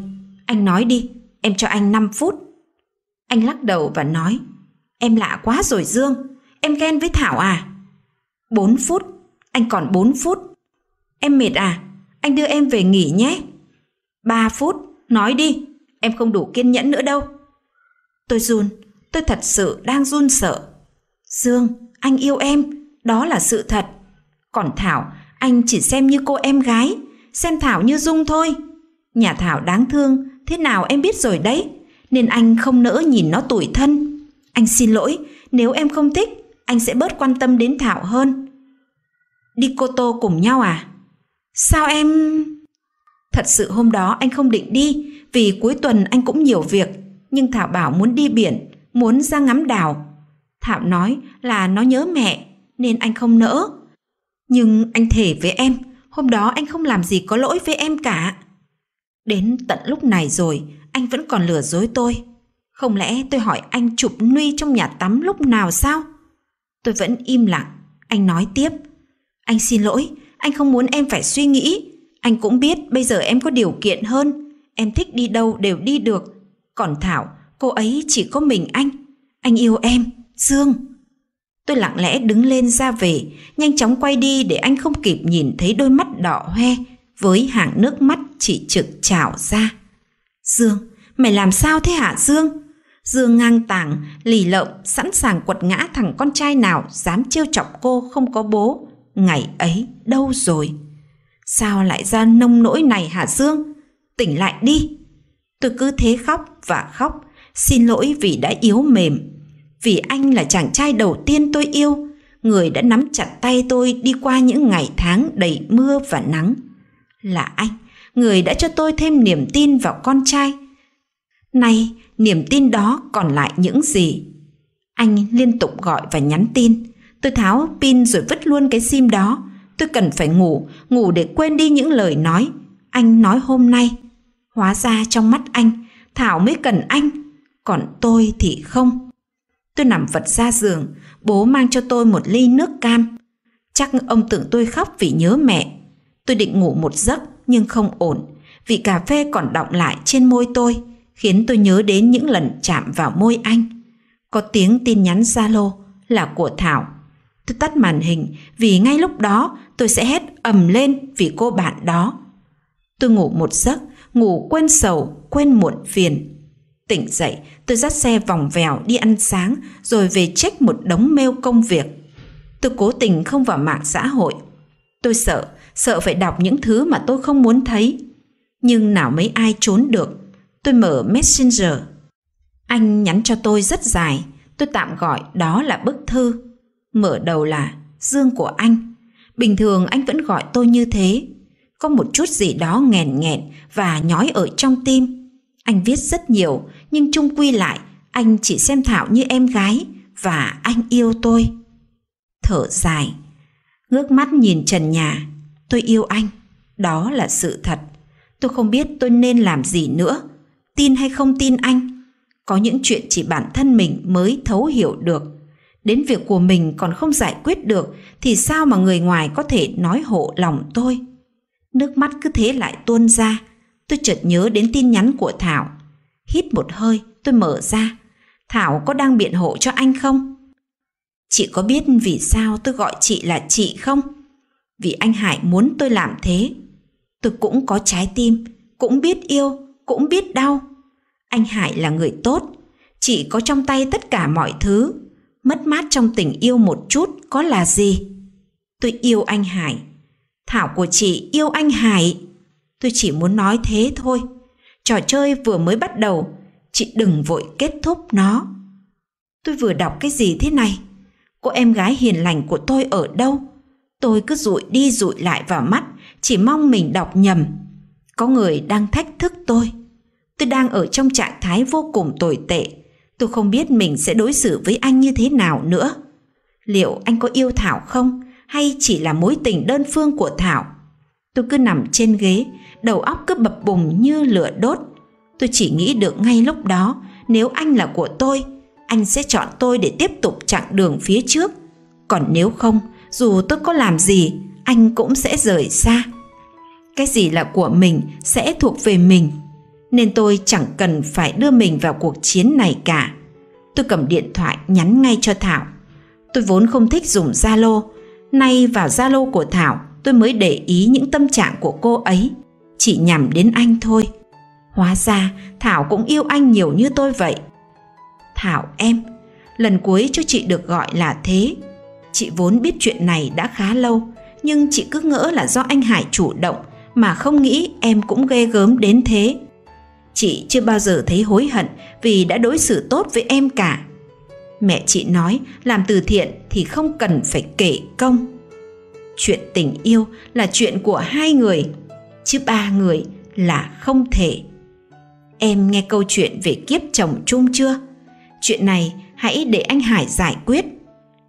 anh nói đi em cho anh 5 phút anh lắc đầu và nói em lạ quá rồi dương em ghen với thảo à 4 phút anh còn 4 phút em mệt à anh đưa em về nghỉ nhé 3 phút nói đi em không đủ kiên nhẫn nữa đâu tôi run tôi thật sự đang run sợ dương anh yêu em đó là sự thật. Còn Thảo, anh chỉ xem như cô em gái, xem Thảo như Dung thôi. Nhà Thảo đáng thương, thế nào em biết rồi đấy, nên anh không nỡ nhìn nó tủi thân. Anh xin lỗi, nếu em không thích, anh sẽ bớt quan tâm đến Thảo hơn. Đi cô tô cùng nhau à? Sao em... Thật sự hôm đó anh không định đi vì cuối tuần anh cũng nhiều việc nhưng Thảo bảo muốn đi biển, muốn ra ngắm đảo. Thảo nói là nó nhớ mẹ nên anh không nỡ. Nhưng anh thể với em, hôm đó anh không làm gì có lỗi với em cả. Đến tận lúc này rồi, anh vẫn còn lừa dối tôi. Không lẽ tôi hỏi anh chụp nuy trong nhà tắm lúc nào sao? Tôi vẫn im lặng, anh nói tiếp. Anh xin lỗi, anh không muốn em phải suy nghĩ. Anh cũng biết bây giờ em có điều kiện hơn. Em thích đi đâu đều đi được. Còn Thảo, cô ấy chỉ có mình anh. Anh yêu em, Dương. Tôi lặng lẽ đứng lên ra về, nhanh chóng quay đi để anh không kịp nhìn thấy đôi mắt đỏ hoe với hàng nước mắt chỉ trực trào ra. Dương, mày làm sao thế hả Dương? Dương ngang tàng, lì lợm, sẵn sàng quật ngã thằng con trai nào dám trêu chọc cô không có bố. Ngày ấy đâu rồi? Sao lại ra nông nỗi này hả Dương? Tỉnh lại đi. Tôi cứ thế khóc và khóc, xin lỗi vì đã yếu mềm, vì anh là chàng trai đầu tiên tôi yêu, người đã nắm chặt tay tôi đi qua những ngày tháng đầy mưa và nắng. Là anh, người đã cho tôi thêm niềm tin vào con trai. Nay, niềm tin đó còn lại những gì? Anh liên tục gọi và nhắn tin. Tôi tháo pin rồi vứt luôn cái sim đó. Tôi cần phải ngủ, ngủ để quên đi những lời nói. Anh nói hôm nay. Hóa ra trong mắt anh, Thảo mới cần anh, còn tôi thì không. Tôi nằm vật ra giường, bố mang cho tôi một ly nước cam. Chắc ông tưởng tôi khóc vì nhớ mẹ. Tôi định ngủ một giấc nhưng không ổn, vì cà phê còn đọng lại trên môi tôi, khiến tôi nhớ đến những lần chạm vào môi anh. Có tiếng tin nhắn Zalo là của Thảo. Tôi tắt màn hình vì ngay lúc đó tôi sẽ hét ầm lên vì cô bạn đó. Tôi ngủ một giấc, ngủ quên sầu, quên muộn phiền. Tỉnh dậy, Tôi dắt xe vòng vèo đi ăn sáng rồi về trách một đống mail công việc. Tôi cố tình không vào mạng xã hội. Tôi sợ, sợ phải đọc những thứ mà tôi không muốn thấy. Nhưng nào mấy ai trốn được. Tôi mở Messenger. Anh nhắn cho tôi rất dài, tôi tạm gọi đó là bức thư. Mở đầu là Dương của anh. Bình thường anh vẫn gọi tôi như thế. Có một chút gì đó nghẹn nghẹn và nhói ở trong tim. Anh viết rất nhiều, nhưng chung quy lại anh chỉ xem thảo như em gái và anh yêu tôi thở dài ngước mắt nhìn trần nhà tôi yêu anh đó là sự thật tôi không biết tôi nên làm gì nữa tin hay không tin anh có những chuyện chỉ bản thân mình mới thấu hiểu được đến việc của mình còn không giải quyết được thì sao mà người ngoài có thể nói hộ lòng tôi nước mắt cứ thế lại tuôn ra tôi chợt nhớ đến tin nhắn của thảo Hít một hơi, tôi mở ra. Thảo có đang biện hộ cho anh không? Chị có biết vì sao tôi gọi chị là chị không? Vì anh Hải muốn tôi làm thế. Tôi cũng có trái tim, cũng biết yêu, cũng biết đau. Anh Hải là người tốt, chị có trong tay tất cả mọi thứ. Mất mát trong tình yêu một chút có là gì? Tôi yêu anh Hải. Thảo của chị yêu anh Hải. Tôi chỉ muốn nói thế thôi trò chơi vừa mới bắt đầu chị đừng vội kết thúc nó tôi vừa đọc cái gì thế này cô em gái hiền lành của tôi ở đâu tôi cứ rụi đi rụi lại vào mắt chỉ mong mình đọc nhầm có người đang thách thức tôi tôi đang ở trong trạng thái vô cùng tồi tệ tôi không biết mình sẽ đối xử với anh như thế nào nữa liệu anh có yêu thảo không hay chỉ là mối tình đơn phương của thảo tôi cứ nằm trên ghế đầu óc cứ bập bùng như lửa đốt. Tôi chỉ nghĩ được ngay lúc đó, nếu anh là của tôi, anh sẽ chọn tôi để tiếp tục chặng đường phía trước. Còn nếu không, dù tôi có làm gì, anh cũng sẽ rời xa. Cái gì là của mình sẽ thuộc về mình, nên tôi chẳng cần phải đưa mình vào cuộc chiến này cả. Tôi cầm điện thoại nhắn ngay cho Thảo. Tôi vốn không thích dùng Zalo, nay vào Zalo của Thảo tôi mới để ý những tâm trạng của cô ấy chỉ nhằm đến anh thôi hóa ra thảo cũng yêu anh nhiều như tôi vậy thảo em lần cuối cho chị được gọi là thế chị vốn biết chuyện này đã khá lâu nhưng chị cứ ngỡ là do anh hải chủ động mà không nghĩ em cũng ghê gớm đến thế chị chưa bao giờ thấy hối hận vì đã đối xử tốt với em cả mẹ chị nói làm từ thiện thì không cần phải kể công chuyện tình yêu là chuyện của hai người chứ ba người là không thể em nghe câu chuyện về kiếp chồng chung chưa chuyện này hãy để anh hải giải quyết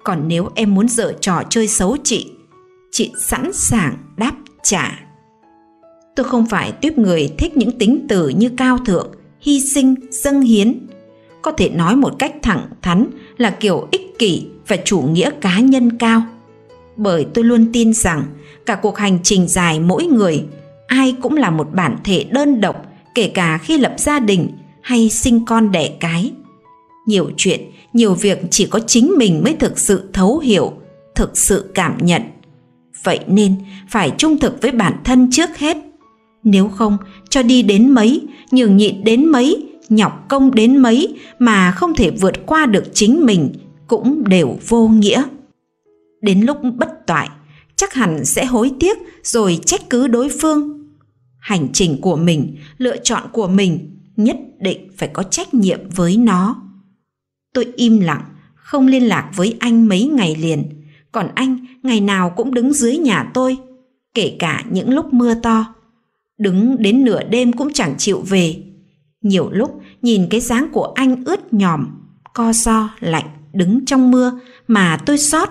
còn nếu em muốn dở trò chơi xấu chị chị sẵn sàng đáp trả tôi không phải tuyếp người thích những tính từ như cao thượng hy sinh dâng hiến có thể nói một cách thẳng thắn là kiểu ích kỷ và chủ nghĩa cá nhân cao bởi tôi luôn tin rằng cả cuộc hành trình dài mỗi người ai cũng là một bản thể đơn độc kể cả khi lập gia đình hay sinh con đẻ cái nhiều chuyện nhiều việc chỉ có chính mình mới thực sự thấu hiểu thực sự cảm nhận vậy nên phải trung thực với bản thân trước hết nếu không cho đi đến mấy nhường nhịn đến mấy nhọc công đến mấy mà không thể vượt qua được chính mình cũng đều vô nghĩa đến lúc bất toại chắc hẳn sẽ hối tiếc rồi trách cứ đối phương hành trình của mình lựa chọn của mình nhất định phải có trách nhiệm với nó tôi im lặng không liên lạc với anh mấy ngày liền còn anh ngày nào cũng đứng dưới nhà tôi kể cả những lúc mưa to đứng đến nửa đêm cũng chẳng chịu về nhiều lúc nhìn cái dáng của anh ướt nhòm co so lạnh đứng trong mưa mà tôi xót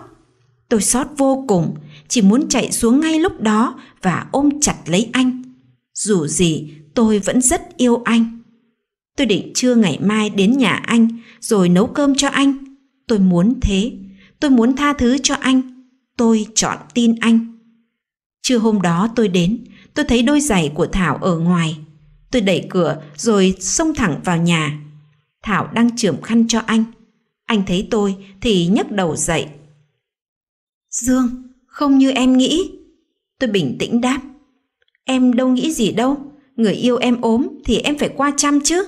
tôi xót vô cùng chỉ muốn chạy xuống ngay lúc đó và ôm chặt lấy anh dù gì tôi vẫn rất yêu anh. Tôi định trưa ngày mai đến nhà anh rồi nấu cơm cho anh. Tôi muốn thế, tôi muốn tha thứ cho anh, tôi chọn tin anh. Trưa hôm đó tôi đến, tôi thấy đôi giày của Thảo ở ngoài. Tôi đẩy cửa rồi xông thẳng vào nhà. Thảo đang chườm khăn cho anh. Anh thấy tôi thì nhấc đầu dậy. Dương, không như em nghĩ. Tôi bình tĩnh đáp. Em đâu nghĩ gì đâu, người yêu em ốm thì em phải qua chăm chứ.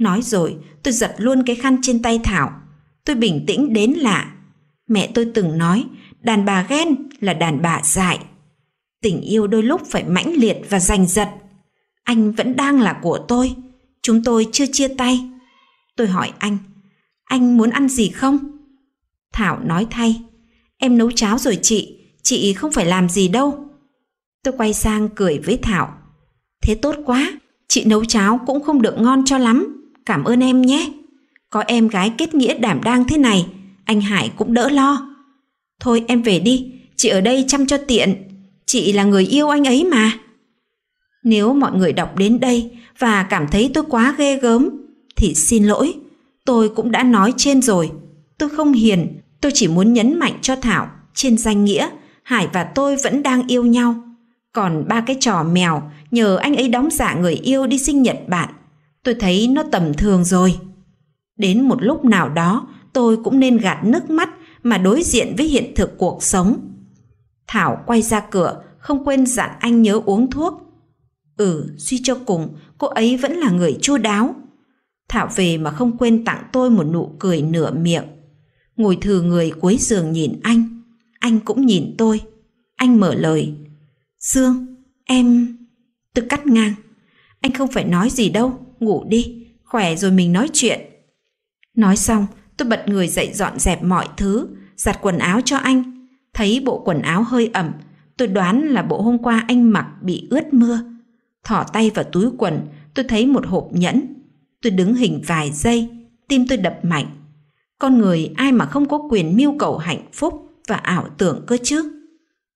Nói rồi, tôi giật luôn cái khăn trên tay Thảo. Tôi bình tĩnh đến lạ. Mẹ tôi từng nói, đàn bà ghen là đàn bà dại. Tình yêu đôi lúc phải mãnh liệt và giành giật. Anh vẫn đang là của tôi, chúng tôi chưa chia tay. Tôi hỏi anh, anh muốn ăn gì không? Thảo nói thay, em nấu cháo rồi chị, chị không phải làm gì đâu Tôi quay sang cười với Thảo. Thế tốt quá, chị nấu cháo cũng không được ngon cho lắm. Cảm ơn em nhé. Có em gái kết nghĩa đảm đang thế này, anh Hải cũng đỡ lo. Thôi em về đi, chị ở đây chăm cho tiện. Chị là người yêu anh ấy mà. Nếu mọi người đọc đến đây và cảm thấy tôi quá ghê gớm, thì xin lỗi, tôi cũng đã nói trên rồi. Tôi không hiền, tôi chỉ muốn nhấn mạnh cho Thảo trên danh nghĩa Hải và tôi vẫn đang yêu nhau còn ba cái trò mèo nhờ anh ấy đóng giả người yêu đi sinh Nhật bạn Tôi thấy nó tầm thường rồi. Đến một lúc nào đó tôi cũng nên gạt nước mắt mà đối diện với hiện thực cuộc sống. Thảo quay ra cửa không quên dặn anh nhớ uống thuốc. Ừ, suy cho cùng, cô ấy vẫn là người chu đáo. Thảo về mà không quên tặng tôi một nụ cười nửa miệng. Ngồi thừ người cuối giường nhìn anh, anh cũng nhìn tôi. Anh mở lời, Dương, em... tự cắt ngang. Anh không phải nói gì đâu, ngủ đi, khỏe rồi mình nói chuyện. Nói xong, tôi bật người dậy dọn dẹp mọi thứ, giặt quần áo cho anh. Thấy bộ quần áo hơi ẩm, tôi đoán là bộ hôm qua anh mặc bị ướt mưa. Thỏ tay vào túi quần, tôi thấy một hộp nhẫn. Tôi đứng hình vài giây, tim tôi đập mạnh. Con người ai mà không có quyền mưu cầu hạnh phúc và ảo tưởng cơ chứ?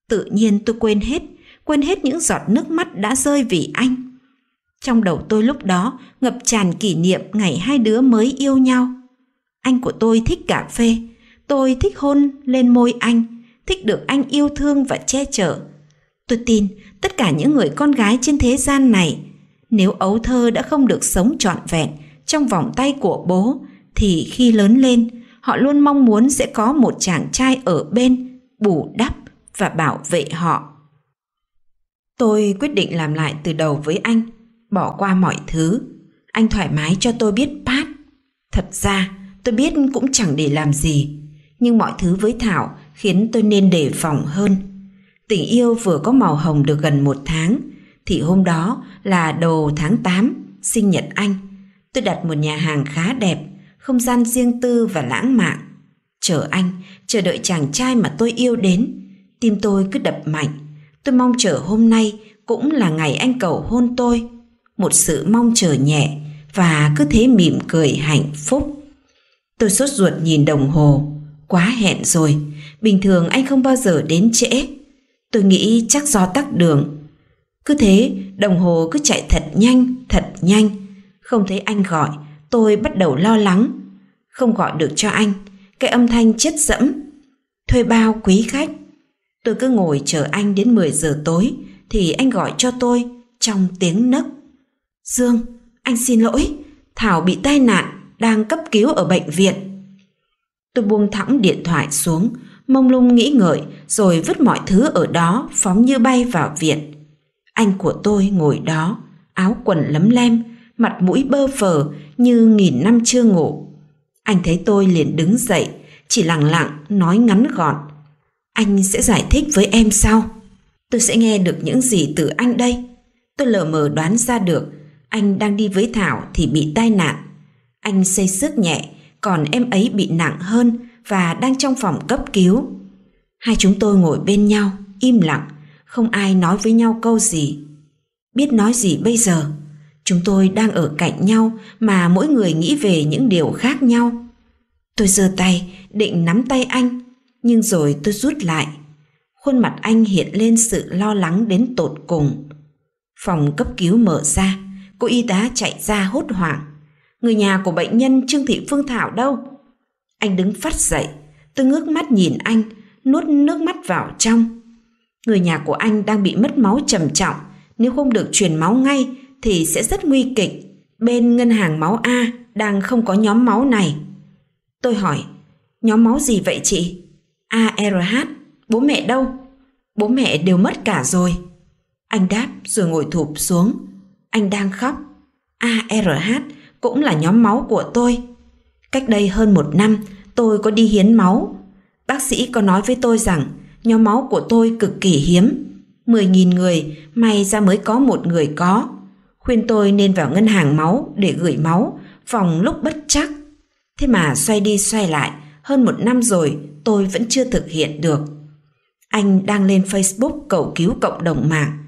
Tự nhiên tôi quên hết quên hết những giọt nước mắt đã rơi vì anh. Trong đầu tôi lúc đó ngập tràn kỷ niệm ngày hai đứa mới yêu nhau. Anh của tôi thích cà phê, tôi thích hôn lên môi anh, thích được anh yêu thương và che chở. Tôi tin tất cả những người con gái trên thế gian này, nếu ấu thơ đã không được sống trọn vẹn trong vòng tay của bố, thì khi lớn lên, họ luôn mong muốn sẽ có một chàng trai ở bên bù đắp và bảo vệ họ Tôi quyết định làm lại từ đầu với anh, bỏ qua mọi thứ. Anh thoải mái cho tôi biết Pat. Thật ra, tôi biết cũng chẳng để làm gì. Nhưng mọi thứ với Thảo khiến tôi nên đề phòng hơn. Tình yêu vừa có màu hồng được gần một tháng, thì hôm đó là đầu tháng tám sinh nhật anh. Tôi đặt một nhà hàng khá đẹp, không gian riêng tư và lãng mạn. Chờ anh, chờ đợi chàng trai mà tôi yêu đến. Tim tôi cứ đập mạnh Tôi mong chờ hôm nay cũng là ngày anh cầu hôn tôi. Một sự mong chờ nhẹ và cứ thế mỉm cười hạnh phúc. Tôi sốt ruột nhìn đồng hồ. Quá hẹn rồi, bình thường anh không bao giờ đến trễ. Tôi nghĩ chắc do tắc đường. Cứ thế, đồng hồ cứ chạy thật nhanh, thật nhanh. Không thấy anh gọi, tôi bắt đầu lo lắng. Không gọi được cho anh, cái âm thanh chết dẫm. Thuê bao quý khách Tôi cứ ngồi chờ anh đến 10 giờ tối thì anh gọi cho tôi trong tiếng nấc. Dương, anh xin lỗi, Thảo bị tai nạn, đang cấp cứu ở bệnh viện. Tôi buông thõng điện thoại xuống, mông lung nghĩ ngợi rồi vứt mọi thứ ở đó phóng như bay vào viện. Anh của tôi ngồi đó, áo quần lấm lem, mặt mũi bơ phờ như nghìn năm chưa ngủ. Anh thấy tôi liền đứng dậy, chỉ lặng lặng nói ngắn gọn anh sẽ giải thích với em sao? Tôi sẽ nghe được những gì từ anh đây? Tôi lờ mờ đoán ra được anh đang đi với Thảo thì bị tai nạn. Anh xây sức nhẹ, còn em ấy bị nặng hơn và đang trong phòng cấp cứu. Hai chúng tôi ngồi bên nhau, im lặng, không ai nói với nhau câu gì. Biết nói gì bây giờ? Chúng tôi đang ở cạnh nhau mà mỗi người nghĩ về những điều khác nhau. Tôi giơ tay, định nắm tay anh nhưng rồi tôi rút lại. Khuôn mặt anh hiện lên sự lo lắng đến tột cùng. Phòng cấp cứu mở ra, cô y tá chạy ra hốt hoảng. Người nhà của bệnh nhân Trương Thị Phương Thảo đâu? Anh đứng phát dậy, tôi ngước mắt nhìn anh, nuốt nước mắt vào trong. Người nhà của anh đang bị mất máu trầm trọng, nếu không được truyền máu ngay thì sẽ rất nguy kịch. Bên ngân hàng máu A đang không có nhóm máu này. Tôi hỏi, nhóm máu gì vậy chị? ARH, bố mẹ đâu? Bố mẹ đều mất cả rồi. Anh đáp rồi ngồi thụp xuống. Anh đang khóc. ARH cũng là nhóm máu của tôi. Cách đây hơn một năm, tôi có đi hiến máu. Bác sĩ có nói với tôi rằng nhóm máu của tôi cực kỳ hiếm. 10.000 người, may ra mới có một người có. Khuyên tôi nên vào ngân hàng máu để gửi máu, phòng lúc bất chắc. Thế mà xoay đi xoay lại, hơn một năm rồi tôi vẫn chưa thực hiện được. Anh đang lên Facebook cầu cứu cộng đồng mạng.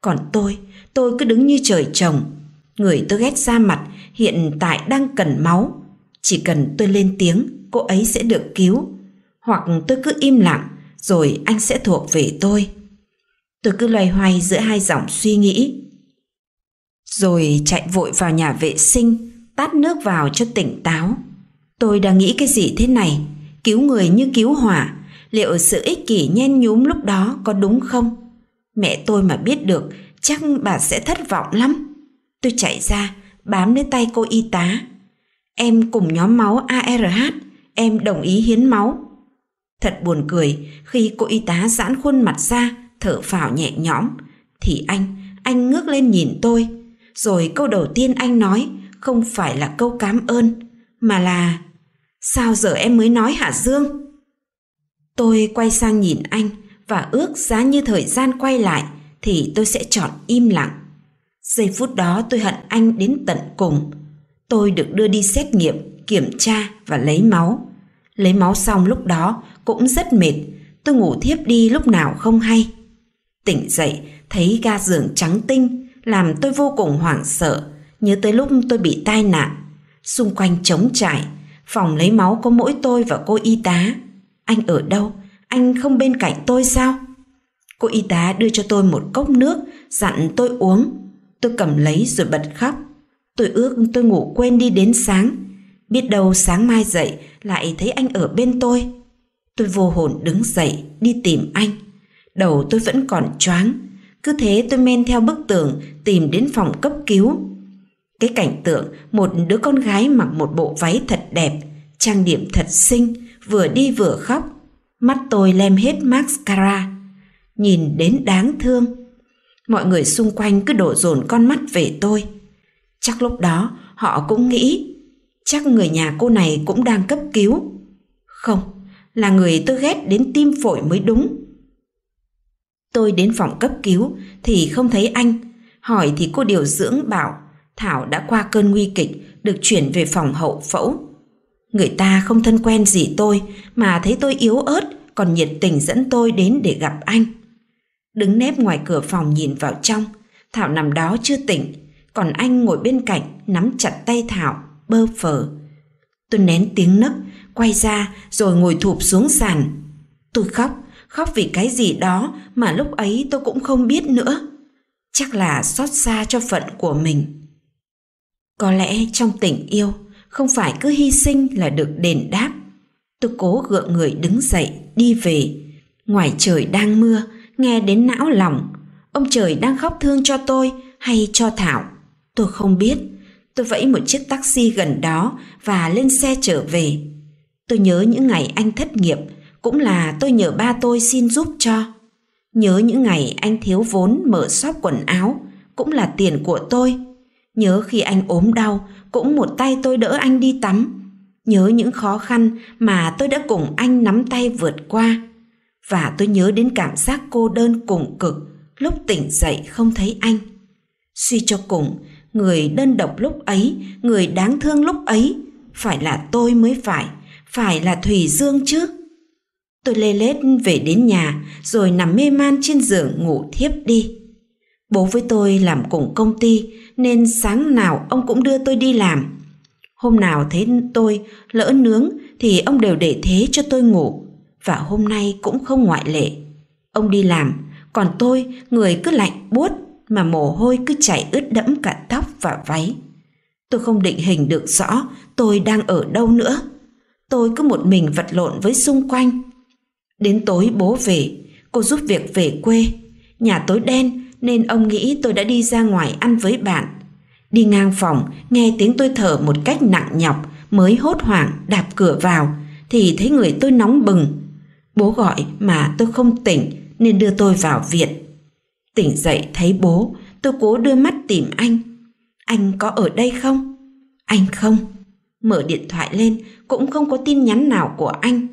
Còn tôi, tôi cứ đứng như trời trồng. Người tôi ghét ra mặt hiện tại đang cần máu. Chỉ cần tôi lên tiếng, cô ấy sẽ được cứu. Hoặc tôi cứ im lặng, rồi anh sẽ thuộc về tôi. Tôi cứ loay hoay giữa hai dòng suy nghĩ. Rồi chạy vội vào nhà vệ sinh, tát nước vào cho tỉnh táo. Tôi đang nghĩ cái gì thế này? cứu người như cứu hỏa, liệu sự ích kỷ nhen nhúm lúc đó có đúng không? Mẹ tôi mà biết được, chắc bà sẽ thất vọng lắm. Tôi chạy ra, bám lấy tay cô y tá. Em cùng nhóm máu ARH, em đồng ý hiến máu. Thật buồn cười khi cô y tá giãn khuôn mặt ra, thở phào nhẹ nhõm. Thì anh, anh ngước lên nhìn tôi. Rồi câu đầu tiên anh nói không phải là câu cảm ơn, mà là Sao giờ em mới nói hả Dương? Tôi quay sang nhìn anh và ước giá như thời gian quay lại thì tôi sẽ chọn im lặng. Giây phút đó tôi hận anh đến tận cùng. Tôi được đưa đi xét nghiệm, kiểm tra và lấy máu. Lấy máu xong lúc đó cũng rất mệt, tôi ngủ thiếp đi lúc nào không hay. Tỉnh dậy thấy ga giường trắng tinh làm tôi vô cùng hoảng sợ, nhớ tới lúc tôi bị tai nạn. Xung quanh trống trải, Phòng lấy máu có mỗi tôi và cô y tá. Anh ở đâu? Anh không bên cạnh tôi sao? Cô y tá đưa cho tôi một cốc nước, dặn tôi uống. Tôi cầm lấy rồi bật khóc. Tôi ước tôi ngủ quên đi đến sáng. Biết đâu sáng mai dậy lại thấy anh ở bên tôi. Tôi vô hồn đứng dậy đi tìm anh. Đầu tôi vẫn còn choáng. Cứ thế tôi men theo bức tường tìm đến phòng cấp cứu. Cái cảnh tượng một đứa con gái mặc một bộ váy thật đẹp, trang điểm thật xinh, vừa đi vừa khóc. Mắt tôi lem hết mascara, nhìn đến đáng thương. Mọi người xung quanh cứ đổ dồn con mắt về tôi. Chắc lúc đó họ cũng nghĩ, chắc người nhà cô này cũng đang cấp cứu. Không, là người tôi ghét đến tim phổi mới đúng. Tôi đến phòng cấp cứu thì không thấy anh, hỏi thì cô điều dưỡng bảo Thảo đã qua cơn nguy kịch, được chuyển về phòng hậu phẫu. Người ta không thân quen gì tôi mà thấy tôi yếu ớt, còn nhiệt tình dẫn tôi đến để gặp anh. Đứng nép ngoài cửa phòng nhìn vào trong, Thảo nằm đó chưa tỉnh, còn anh ngồi bên cạnh nắm chặt tay Thảo, bơ phờ. Tôi nén tiếng nấc, quay ra rồi ngồi thụp xuống sàn. Tôi khóc, khóc vì cái gì đó mà lúc ấy tôi cũng không biết nữa. Chắc là xót xa cho phận của mình. Có lẽ trong tình yêu, không phải cứ hy sinh là được đền đáp. Tôi cố gượng người đứng dậy, đi về. Ngoài trời đang mưa, nghe đến não lòng. Ông trời đang khóc thương cho tôi hay cho Thảo. Tôi không biết. Tôi vẫy một chiếc taxi gần đó và lên xe trở về. Tôi nhớ những ngày anh thất nghiệp, cũng là tôi nhờ ba tôi xin giúp cho. Nhớ những ngày anh thiếu vốn mở shop quần áo, cũng là tiền của tôi. Nhớ khi anh ốm đau, cũng một tay tôi đỡ anh đi tắm. Nhớ những khó khăn mà tôi đã cùng anh nắm tay vượt qua. Và tôi nhớ đến cảm giác cô đơn cùng cực lúc tỉnh dậy không thấy anh. Suy cho cùng, người đơn độc lúc ấy, người đáng thương lúc ấy, phải là tôi mới phải, phải là Thủy Dương chứ. Tôi lê lết về đến nhà rồi nằm mê man trên giường ngủ thiếp đi. Bố với tôi làm cùng công ty nên sáng nào ông cũng đưa tôi đi làm. Hôm nào thấy tôi lỡ nướng thì ông đều để thế cho tôi ngủ. Và hôm nay cũng không ngoại lệ. Ông đi làm, còn tôi người cứ lạnh buốt mà mồ hôi cứ chảy ướt đẫm cả tóc và váy. Tôi không định hình được rõ tôi đang ở đâu nữa. Tôi cứ một mình vật lộn với xung quanh. Đến tối bố về, cô giúp việc về quê. Nhà tối đen nên ông nghĩ tôi đã đi ra ngoài ăn với bạn. Đi ngang phòng, nghe tiếng tôi thở một cách nặng nhọc, mới hốt hoảng đạp cửa vào, thì thấy người tôi nóng bừng. Bố gọi mà tôi không tỉnh nên đưa tôi vào viện. Tỉnh dậy thấy bố, tôi cố đưa mắt tìm anh. Anh có ở đây không? Anh không. Mở điện thoại lên cũng không có tin nhắn nào của anh.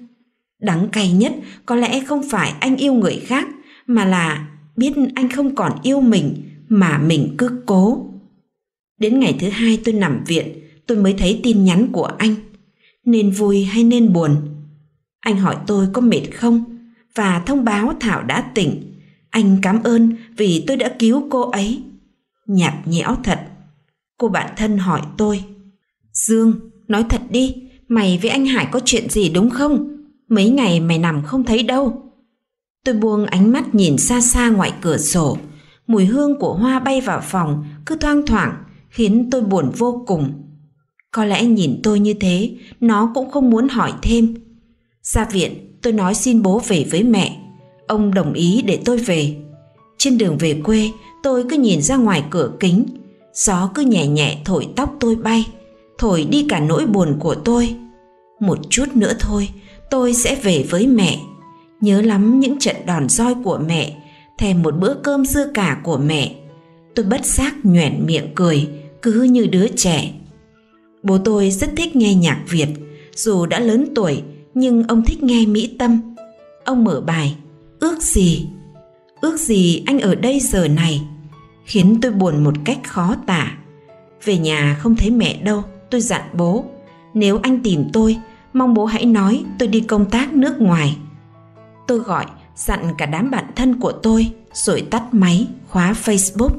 Đắng cay nhất có lẽ không phải anh yêu người khác mà là biết anh không còn yêu mình mà mình cứ cố đến ngày thứ hai tôi nằm viện tôi mới thấy tin nhắn của anh nên vui hay nên buồn anh hỏi tôi có mệt không và thông báo thảo đã tỉnh anh cảm ơn vì tôi đã cứu cô ấy nhạt nhẽo thật cô bạn thân hỏi tôi dương nói thật đi mày với anh hải có chuyện gì đúng không mấy ngày mày nằm không thấy đâu Tôi buông ánh mắt nhìn xa xa ngoài cửa sổ. Mùi hương của hoa bay vào phòng cứ thoang thoảng khiến tôi buồn vô cùng. Có lẽ nhìn tôi như thế, nó cũng không muốn hỏi thêm. Ra viện, tôi nói xin bố về với mẹ. Ông đồng ý để tôi về. Trên đường về quê, tôi cứ nhìn ra ngoài cửa kính. Gió cứ nhẹ nhẹ thổi tóc tôi bay, thổi đi cả nỗi buồn của tôi. Một chút nữa thôi, tôi sẽ về với mẹ. Nhớ lắm những trận đòn roi của mẹ, thèm một bữa cơm dưa cả của mẹ. Tôi bất giác nhoẻn miệng cười, cứ như đứa trẻ. Bố tôi rất thích nghe nhạc Việt, dù đã lớn tuổi nhưng ông thích nghe Mỹ Tâm. Ông mở bài, ước gì? Ước gì anh ở đây giờ này? Khiến tôi buồn một cách khó tả. Về nhà không thấy mẹ đâu, tôi dặn bố. Nếu anh tìm tôi, mong bố hãy nói tôi đi công tác nước ngoài tôi gọi dặn cả đám bạn thân của tôi rồi tắt máy khóa facebook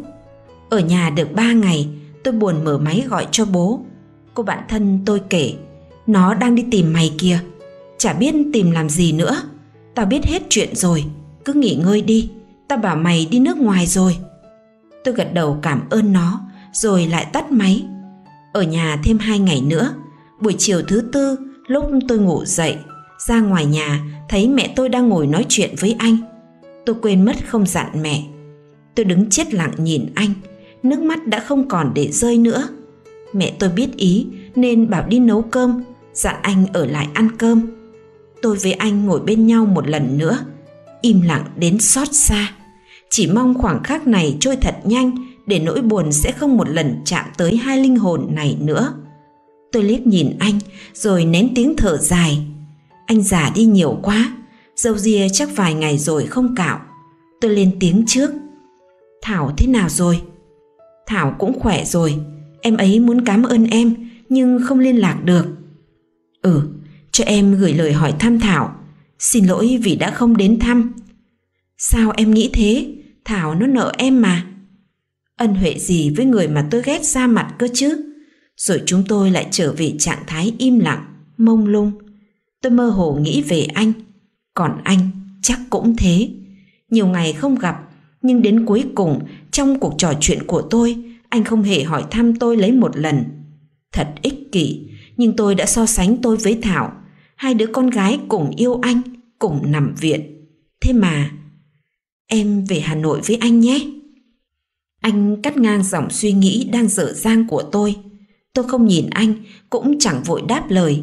ở nhà được ba ngày tôi buồn mở máy gọi cho bố cô bạn thân tôi kể nó đang đi tìm mày kìa chả biết tìm làm gì nữa tao biết hết chuyện rồi cứ nghỉ ngơi đi tao bảo mày đi nước ngoài rồi tôi gật đầu cảm ơn nó rồi lại tắt máy ở nhà thêm hai ngày nữa buổi chiều thứ tư lúc tôi ngủ dậy ra ngoài nhà thấy mẹ tôi đang ngồi nói chuyện với anh. Tôi quên mất không dặn mẹ. Tôi đứng chết lặng nhìn anh, nước mắt đã không còn để rơi nữa. Mẹ tôi biết ý nên bảo đi nấu cơm, dặn anh ở lại ăn cơm. Tôi với anh ngồi bên nhau một lần nữa, im lặng đến xót xa. Chỉ mong khoảng khắc này trôi thật nhanh để nỗi buồn sẽ không một lần chạm tới hai linh hồn này nữa. Tôi liếc nhìn anh rồi nén tiếng thở dài anh già đi nhiều quá, dâu ria chắc vài ngày rồi không cạo. Tôi lên tiếng trước. Thảo thế nào rồi? Thảo cũng khỏe rồi, em ấy muốn cảm ơn em nhưng không liên lạc được. Ừ, cho em gửi lời hỏi thăm Thảo. Xin lỗi vì đã không đến thăm. Sao em nghĩ thế? Thảo nó nợ em mà. Ân huệ gì với người mà tôi ghét ra mặt cơ chứ? Rồi chúng tôi lại trở về trạng thái im lặng, mông lung. Tôi mơ hồ nghĩ về anh, còn anh chắc cũng thế. Nhiều ngày không gặp, nhưng đến cuối cùng trong cuộc trò chuyện của tôi, anh không hề hỏi thăm tôi lấy một lần. Thật ích kỷ, nhưng tôi đã so sánh tôi với Thảo, hai đứa con gái cùng yêu anh, cùng nằm viện. Thế mà, em về Hà Nội với anh nhé. Anh cắt ngang dòng suy nghĩ đang dở dang của tôi. Tôi không nhìn anh, cũng chẳng vội đáp lời.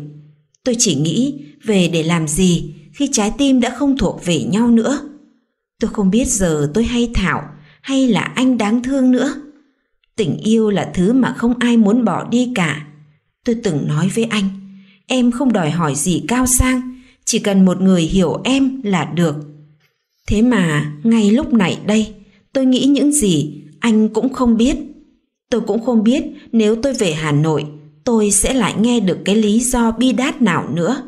Tôi chỉ nghĩ về để làm gì khi trái tim đã không thuộc về nhau nữa. Tôi không biết giờ tôi hay Thảo hay là anh đáng thương nữa. Tình yêu là thứ mà không ai muốn bỏ đi cả. Tôi từng nói với anh, em không đòi hỏi gì cao sang, chỉ cần một người hiểu em là được. Thế mà ngay lúc này đây, tôi nghĩ những gì anh cũng không biết. Tôi cũng không biết nếu tôi về Hà Nội tôi sẽ lại nghe được cái lý do bi đát nào nữa.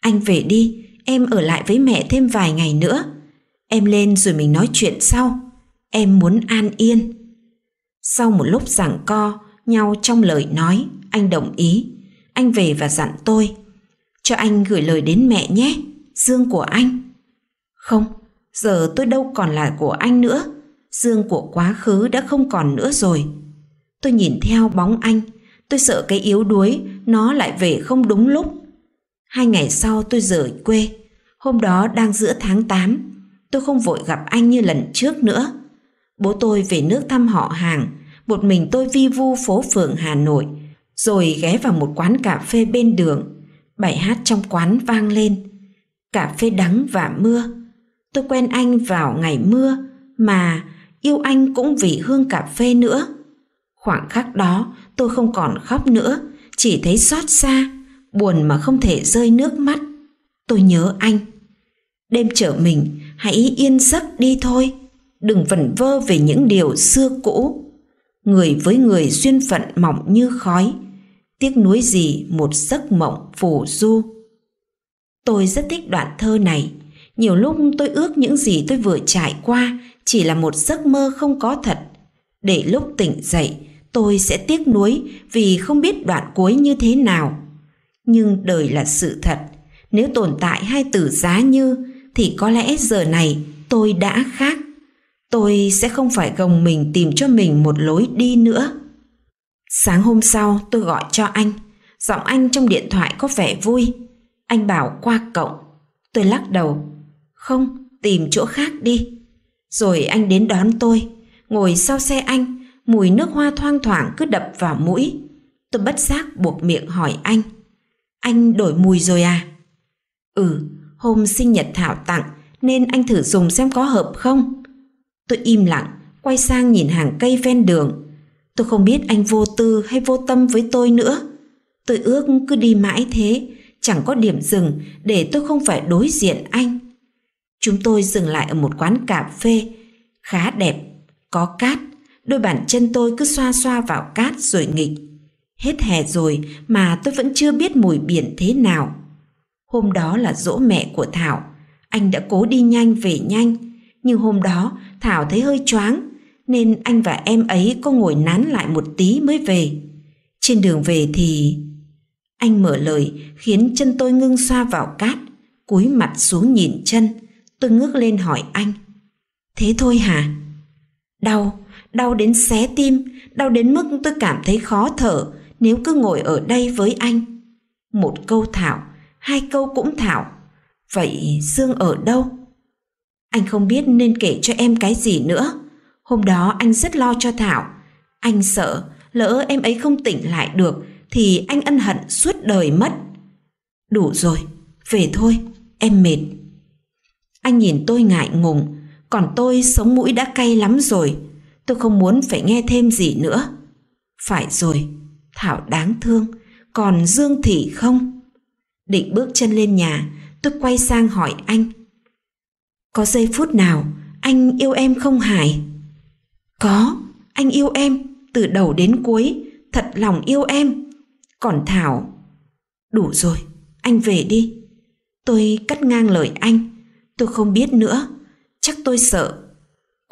Anh về đi, em ở lại với mẹ thêm vài ngày nữa. Em lên rồi mình nói chuyện sau. Em muốn an yên. Sau một lúc giảng co, nhau trong lời nói, anh đồng ý. Anh về và dặn tôi. Cho anh gửi lời đến mẹ nhé, Dương của anh. Không, giờ tôi đâu còn là của anh nữa. Dương của quá khứ đã không còn nữa rồi. Tôi nhìn theo bóng anh, Tôi sợ cái yếu đuối nó lại về không đúng lúc. Hai ngày sau tôi rời quê. Hôm đó đang giữa tháng 8. Tôi không vội gặp anh như lần trước nữa. Bố tôi về nước thăm họ hàng. Một mình tôi vi vu phố phường Hà Nội. Rồi ghé vào một quán cà phê bên đường. Bài hát trong quán vang lên. Cà phê đắng và mưa. Tôi quen anh vào ngày mưa mà yêu anh cũng vì hương cà phê nữa. Khoảng khắc đó tôi không còn khóc nữa, chỉ thấy xót xa, buồn mà không thể rơi nước mắt. Tôi nhớ anh. Đêm trở mình, hãy yên giấc đi thôi, đừng vẩn vơ về những điều xưa cũ. Người với người duyên phận mỏng như khói, tiếc nuối gì một giấc mộng phù du. Tôi rất thích đoạn thơ này, nhiều lúc tôi ước những gì tôi vừa trải qua chỉ là một giấc mơ không có thật, để lúc tỉnh dậy tôi sẽ tiếc nuối vì không biết đoạn cuối như thế nào. Nhưng đời là sự thật, nếu tồn tại hai từ giá như thì có lẽ giờ này tôi đã khác. Tôi sẽ không phải gồng mình tìm cho mình một lối đi nữa. Sáng hôm sau tôi gọi cho anh, giọng anh trong điện thoại có vẻ vui. Anh bảo qua cộng, tôi lắc đầu. Không, tìm chỗ khác đi. Rồi anh đến đón tôi, ngồi sau xe anh, mùi nước hoa thoang thoảng cứ đập vào mũi. Tôi bất giác buộc miệng hỏi anh. Anh đổi mùi rồi à? Ừ, hôm sinh nhật Thảo tặng nên anh thử dùng xem có hợp không. Tôi im lặng, quay sang nhìn hàng cây ven đường. Tôi không biết anh vô tư hay vô tâm với tôi nữa. Tôi ước cứ đi mãi thế, chẳng có điểm dừng để tôi không phải đối diện anh. Chúng tôi dừng lại ở một quán cà phê, khá đẹp, có cát Đôi bàn chân tôi cứ xoa xoa vào cát rồi nghịch. Hết hè rồi mà tôi vẫn chưa biết mùi biển thế nào. Hôm đó là dỗ mẹ của Thảo. Anh đã cố đi nhanh về nhanh. Nhưng hôm đó Thảo thấy hơi choáng nên anh và em ấy có ngồi nán lại một tí mới về. Trên đường về thì... Anh mở lời khiến chân tôi ngưng xoa vào cát, cúi mặt xuống nhìn chân. Tôi ngước lên hỏi anh. Thế thôi hả? Đau, đau đến xé tim, đau đến mức tôi cảm thấy khó thở nếu cứ ngồi ở đây với anh. Một câu Thảo, hai câu cũng Thảo. Vậy Dương ở đâu? Anh không biết nên kể cho em cái gì nữa. Hôm đó anh rất lo cho Thảo. Anh sợ lỡ em ấy không tỉnh lại được thì anh ân hận suốt đời mất. Đủ rồi, về thôi, em mệt. Anh nhìn tôi ngại ngùng, còn tôi sống mũi đã cay lắm rồi, Tôi không muốn phải nghe thêm gì nữa. Phải rồi, Thảo đáng thương, còn Dương thì không? Định bước chân lên nhà, tôi quay sang hỏi anh. Có giây phút nào anh yêu em không Hải? Có, anh yêu em, từ đầu đến cuối, thật lòng yêu em. Còn Thảo... Đủ rồi, anh về đi. Tôi cắt ngang lời anh, tôi không biết nữa, chắc tôi sợ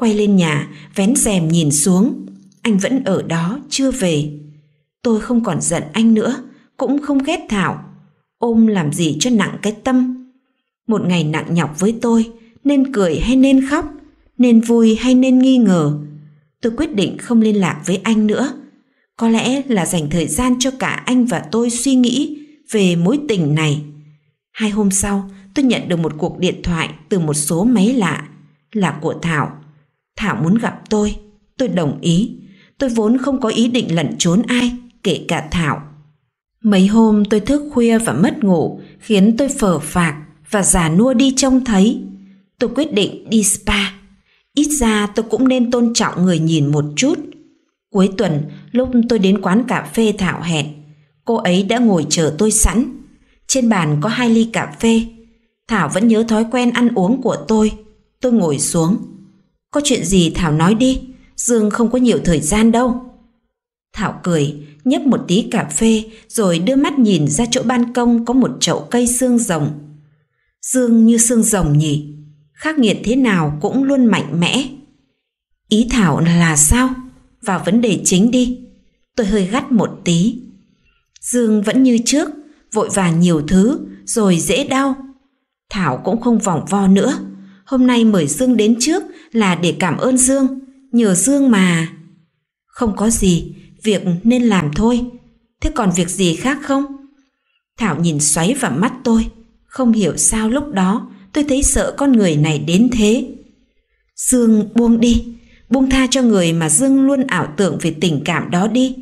Quay lên nhà, vén rèm nhìn xuống. Anh vẫn ở đó, chưa về. Tôi không còn giận anh nữa, cũng không ghét Thảo. Ôm làm gì cho nặng cái tâm. Một ngày nặng nhọc với tôi, nên cười hay nên khóc, nên vui hay nên nghi ngờ. Tôi quyết định không liên lạc với anh nữa. Có lẽ là dành thời gian cho cả anh và tôi suy nghĩ về mối tình này. Hai hôm sau, tôi nhận được một cuộc điện thoại từ một số máy lạ, là của Thảo. Thảo muốn gặp tôi, tôi đồng ý. Tôi vốn không có ý định lẩn trốn ai, kể cả Thảo. Mấy hôm tôi thức khuya và mất ngủ khiến tôi phở phạc và già nua đi trông thấy. Tôi quyết định đi spa. Ít ra tôi cũng nên tôn trọng người nhìn một chút. Cuối tuần, lúc tôi đến quán cà phê Thảo hẹn, cô ấy đã ngồi chờ tôi sẵn. Trên bàn có hai ly cà phê. Thảo vẫn nhớ thói quen ăn uống của tôi. Tôi ngồi xuống. Có chuyện gì Thảo nói đi, Dương không có nhiều thời gian đâu. Thảo cười, nhấp một tí cà phê rồi đưa mắt nhìn ra chỗ ban công có một chậu cây xương rồng. Dương như xương rồng nhỉ, khắc nghiệt thế nào cũng luôn mạnh mẽ. Ý Thảo là sao? Vào vấn đề chính đi. Tôi hơi gắt một tí. Dương vẫn như trước, vội vàng nhiều thứ rồi dễ đau. Thảo cũng không vòng vo nữa hôm nay mời Dương đến trước là để cảm ơn Dương, nhờ Dương mà. Không có gì, việc nên làm thôi. Thế còn việc gì khác không? Thảo nhìn xoáy vào mắt tôi, không hiểu sao lúc đó tôi thấy sợ con người này đến thế. Dương buông đi, buông tha cho người mà Dương luôn ảo tưởng về tình cảm đó đi.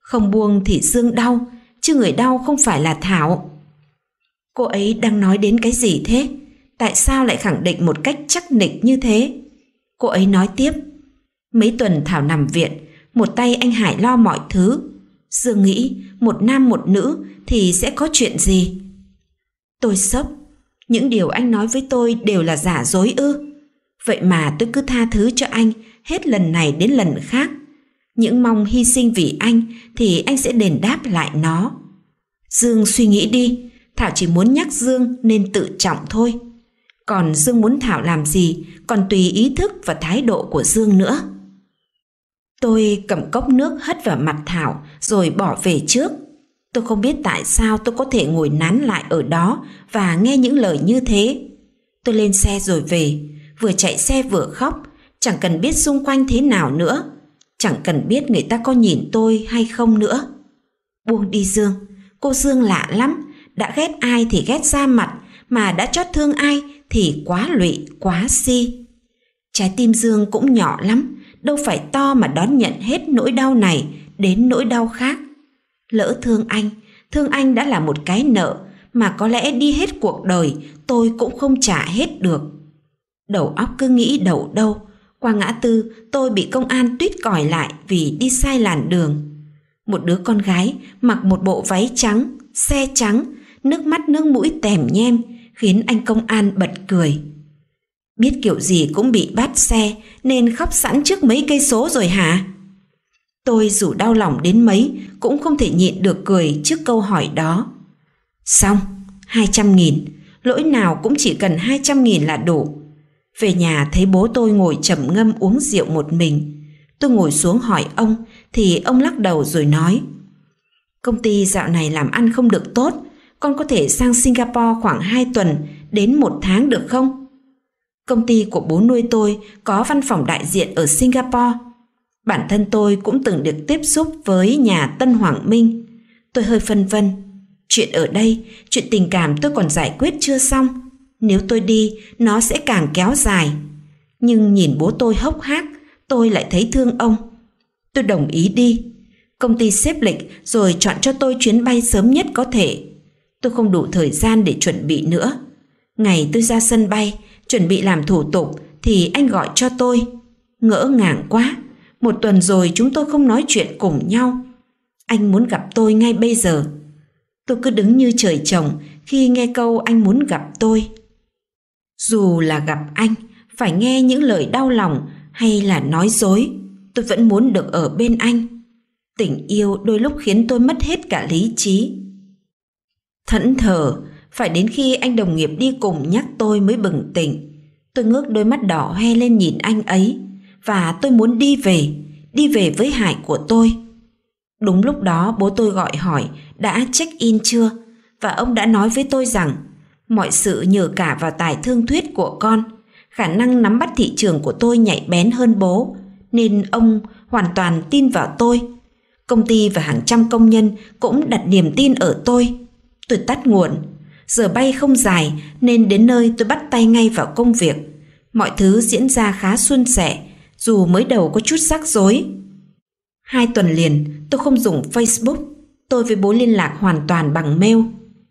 Không buông thì Dương đau, chứ người đau không phải là Thảo. Cô ấy đang nói đến cái gì thế? tại sao lại khẳng định một cách chắc nịch như thế. Cô ấy nói tiếp, mấy tuần Thảo nằm viện, một tay anh Hải lo mọi thứ. Dương nghĩ một nam một nữ thì sẽ có chuyện gì? Tôi sốc, những điều anh nói với tôi đều là giả dối ư. Vậy mà tôi cứ tha thứ cho anh hết lần này đến lần khác. Những mong hy sinh vì anh thì anh sẽ đền đáp lại nó. Dương suy nghĩ đi, Thảo chỉ muốn nhắc Dương nên tự trọng thôi. Còn Dương muốn Thảo làm gì còn tùy ý thức và thái độ của Dương nữa. Tôi cầm cốc nước hất vào mặt Thảo rồi bỏ về trước. Tôi không biết tại sao tôi có thể ngồi nán lại ở đó và nghe những lời như thế. Tôi lên xe rồi về, vừa chạy xe vừa khóc, chẳng cần biết xung quanh thế nào nữa, chẳng cần biết người ta có nhìn tôi hay không nữa. Buông đi Dương, cô Dương lạ lắm, đã ghét ai thì ghét ra mặt, mà đã chót thương ai thì quá lụy, quá si. Trái tim Dương cũng nhỏ lắm, đâu phải to mà đón nhận hết nỗi đau này đến nỗi đau khác. Lỡ thương anh, thương anh đã là một cái nợ mà có lẽ đi hết cuộc đời tôi cũng không trả hết được. Đầu óc cứ nghĩ đầu đâu, qua ngã tư tôi bị công an tuyết còi lại vì đi sai làn đường. Một đứa con gái mặc một bộ váy trắng, xe trắng, nước mắt nước mũi tèm nhem, khiến anh công an bật cười. Biết kiểu gì cũng bị bắt xe nên khóc sẵn trước mấy cây số rồi hả? Tôi dù đau lòng đến mấy cũng không thể nhịn được cười trước câu hỏi đó. Xong, 200 nghìn, lỗi nào cũng chỉ cần 200 nghìn là đủ. Về nhà thấy bố tôi ngồi trầm ngâm uống rượu một mình. Tôi ngồi xuống hỏi ông thì ông lắc đầu rồi nói Công ty dạo này làm ăn không được tốt con có thể sang Singapore khoảng 2 tuần đến 1 tháng được không? Công ty của bố nuôi tôi có văn phòng đại diện ở Singapore. Bản thân tôi cũng từng được tiếp xúc với nhà Tân Hoàng Minh. Tôi hơi phân vân. Chuyện ở đây, chuyện tình cảm tôi còn giải quyết chưa xong. Nếu tôi đi, nó sẽ càng kéo dài. Nhưng nhìn bố tôi hốc hác, tôi lại thấy thương ông. Tôi đồng ý đi. Công ty xếp lịch rồi chọn cho tôi chuyến bay sớm nhất có thể tôi không đủ thời gian để chuẩn bị nữa. Ngày tôi ra sân bay, chuẩn bị làm thủ tục thì anh gọi cho tôi. Ngỡ ngàng quá, một tuần rồi chúng tôi không nói chuyện cùng nhau. Anh muốn gặp tôi ngay bây giờ. Tôi cứ đứng như trời trồng khi nghe câu anh muốn gặp tôi. Dù là gặp anh, phải nghe những lời đau lòng hay là nói dối, tôi vẫn muốn được ở bên anh. Tình yêu đôi lúc khiến tôi mất hết cả lý trí. Thẫn thờ, phải đến khi anh đồng nghiệp đi cùng nhắc tôi mới bừng tỉnh. Tôi ngước đôi mắt đỏ hoe lên nhìn anh ấy và tôi muốn đi về, đi về với Hải của tôi. Đúng lúc đó bố tôi gọi hỏi đã check in chưa và ông đã nói với tôi rằng mọi sự nhờ cả vào tài thương thuyết của con, khả năng nắm bắt thị trường của tôi nhạy bén hơn bố nên ông hoàn toàn tin vào tôi. Công ty và hàng trăm công nhân cũng đặt niềm tin ở tôi Tôi tắt nguồn. Giờ bay không dài nên đến nơi tôi bắt tay ngay vào công việc. Mọi thứ diễn ra khá suôn sẻ, dù mới đầu có chút rắc rối. Hai tuần liền, tôi không dùng Facebook. Tôi với bố liên lạc hoàn toàn bằng mail.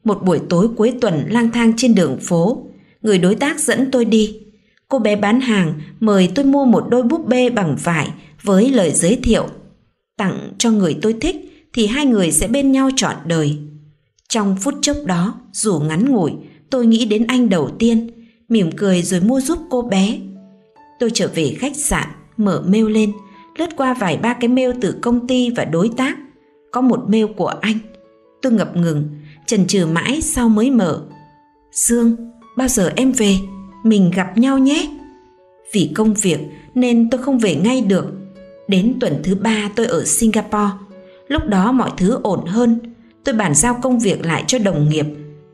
Một buổi tối cuối tuần lang thang trên đường phố, người đối tác dẫn tôi đi. Cô bé bán hàng mời tôi mua một đôi búp bê bằng vải với lời giới thiệu. Tặng cho người tôi thích thì hai người sẽ bên nhau trọn đời. Trong phút chốc đó, dù ngắn ngủi, tôi nghĩ đến anh đầu tiên, mỉm cười rồi mua giúp cô bé. Tôi trở về khách sạn, mở mail lên, lướt qua vài ba cái mail từ công ty và đối tác. Có một mail của anh. Tôi ngập ngừng, chần chừ mãi sau mới mở. Dương, bao giờ em về? Mình gặp nhau nhé. Vì công việc nên tôi không về ngay được. Đến tuần thứ ba tôi ở Singapore. Lúc đó mọi thứ ổn hơn, tôi bàn giao công việc lại cho đồng nghiệp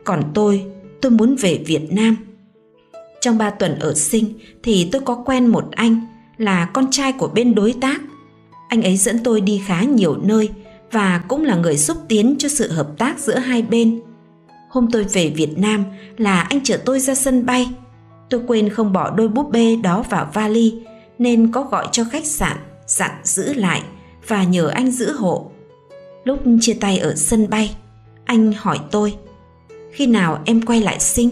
còn tôi tôi muốn về việt nam trong ba tuần ở sinh thì tôi có quen một anh là con trai của bên đối tác. Anh ấy dẫn tôi đi khá nhiều nơi và cũng là người xúc tiến cho sự hợp tác giữa hai bên. Hôm tôi về Việt Nam là anh chở tôi ra sân bay. Tôi quên không bỏ đôi búp bê đó vào vali nên có gọi cho khách sạn dặn giữ lại và nhờ anh giữ hộ. Lúc chia tay ở sân bay, anh hỏi tôi, khi nào em quay lại sinh?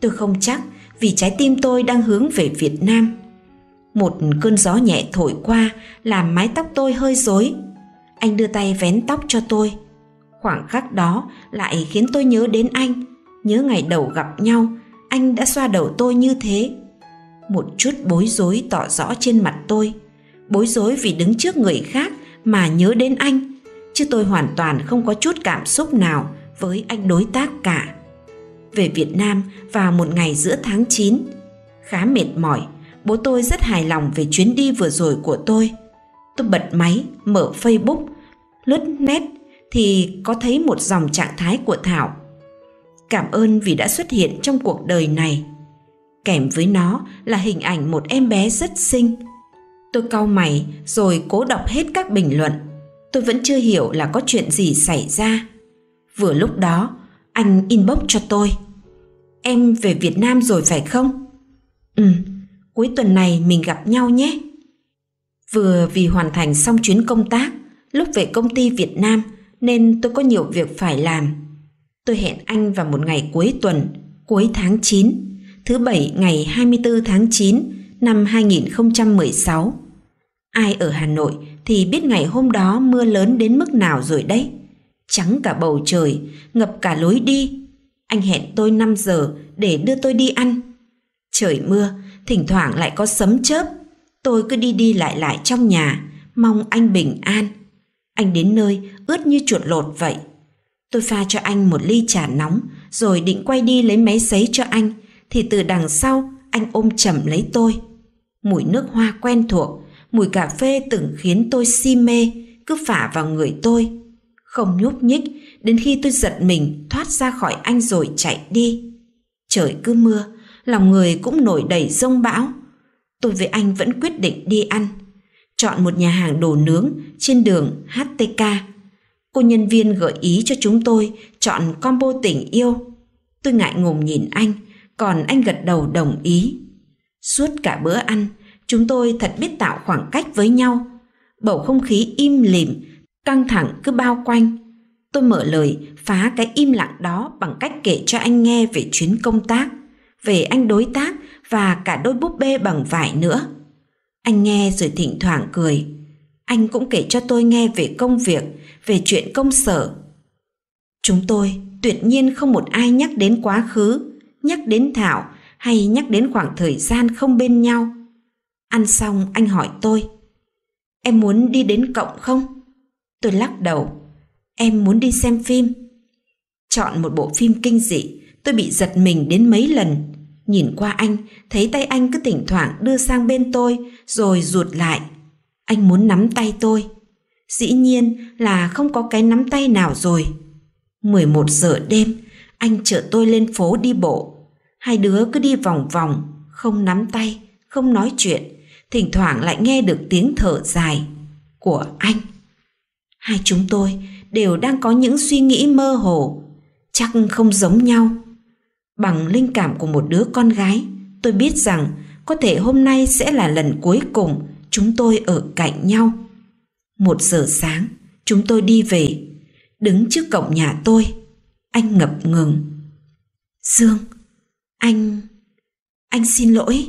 Tôi không chắc vì trái tim tôi đang hướng về Việt Nam. Một cơn gió nhẹ thổi qua làm mái tóc tôi hơi rối. Anh đưa tay vén tóc cho tôi. Khoảng khắc đó lại khiến tôi nhớ đến anh, nhớ ngày đầu gặp nhau, anh đã xoa đầu tôi như thế. Một chút bối rối tỏ rõ trên mặt tôi, bối rối vì đứng trước người khác mà nhớ đến anh chứ tôi hoàn toàn không có chút cảm xúc nào với anh đối tác cả. Về Việt Nam vào một ngày giữa tháng 9, khá mệt mỏi, bố tôi rất hài lòng về chuyến đi vừa rồi của tôi. Tôi bật máy, mở Facebook, lướt net thì có thấy một dòng trạng thái của Thảo. Cảm ơn vì đã xuất hiện trong cuộc đời này. Kèm với nó là hình ảnh một em bé rất xinh. Tôi cau mày rồi cố đọc hết các bình luận tôi vẫn chưa hiểu là có chuyện gì xảy ra. Vừa lúc đó, anh inbox cho tôi. Em về Việt Nam rồi phải không? Ừ, cuối tuần này mình gặp nhau nhé. Vừa vì hoàn thành xong chuyến công tác, lúc về công ty Việt Nam nên tôi có nhiều việc phải làm. Tôi hẹn anh vào một ngày cuối tuần, cuối tháng 9, thứ bảy ngày 24 tháng 9 năm 2016. Ai ở Hà Nội thì biết ngày hôm đó mưa lớn đến mức nào rồi đấy. Trắng cả bầu trời, ngập cả lối đi. Anh hẹn tôi 5 giờ để đưa tôi đi ăn. Trời mưa, thỉnh thoảng lại có sấm chớp. Tôi cứ đi đi lại lại trong nhà, mong anh bình an. Anh đến nơi ướt như chuột lột vậy. Tôi pha cho anh một ly trà nóng rồi định quay đi lấy máy sấy cho anh thì từ đằng sau anh ôm chầm lấy tôi. Mùi nước hoa quen thuộc mùi cà phê từng khiến tôi si mê, cứ phả vào người tôi. Không nhúc nhích, đến khi tôi giật mình thoát ra khỏi anh rồi chạy đi. Trời cứ mưa, lòng người cũng nổi đầy rông bão. Tôi với anh vẫn quyết định đi ăn. Chọn một nhà hàng đồ nướng trên đường HTK. Cô nhân viên gợi ý cho chúng tôi chọn combo tình yêu. Tôi ngại ngùng nhìn anh, còn anh gật đầu đồng ý. Suốt cả bữa ăn, Chúng tôi thật biết tạo khoảng cách với nhau. Bầu không khí im lìm, căng thẳng cứ bao quanh. Tôi mở lời phá cái im lặng đó bằng cách kể cho anh nghe về chuyến công tác, về anh đối tác và cả đôi búp bê bằng vải nữa. Anh nghe rồi thỉnh thoảng cười. Anh cũng kể cho tôi nghe về công việc, về chuyện công sở. Chúng tôi tuyệt nhiên không một ai nhắc đến quá khứ, nhắc đến Thảo hay nhắc đến khoảng thời gian không bên nhau. Ăn xong anh hỏi tôi Em muốn đi đến cộng không? Tôi lắc đầu Em muốn đi xem phim Chọn một bộ phim kinh dị Tôi bị giật mình đến mấy lần Nhìn qua anh Thấy tay anh cứ thỉnh thoảng đưa sang bên tôi Rồi ruột lại Anh muốn nắm tay tôi Dĩ nhiên là không có cái nắm tay nào rồi 11 giờ đêm Anh chở tôi lên phố đi bộ Hai đứa cứ đi vòng vòng Không nắm tay Không nói chuyện thỉnh thoảng lại nghe được tiếng thở dài của anh. Hai chúng tôi đều đang có những suy nghĩ mơ hồ, chắc không giống nhau. Bằng linh cảm của một đứa con gái, tôi biết rằng có thể hôm nay sẽ là lần cuối cùng chúng tôi ở cạnh nhau. Một giờ sáng, chúng tôi đi về, đứng trước cổng nhà tôi. Anh ngập ngừng. Dương, anh... anh xin lỗi,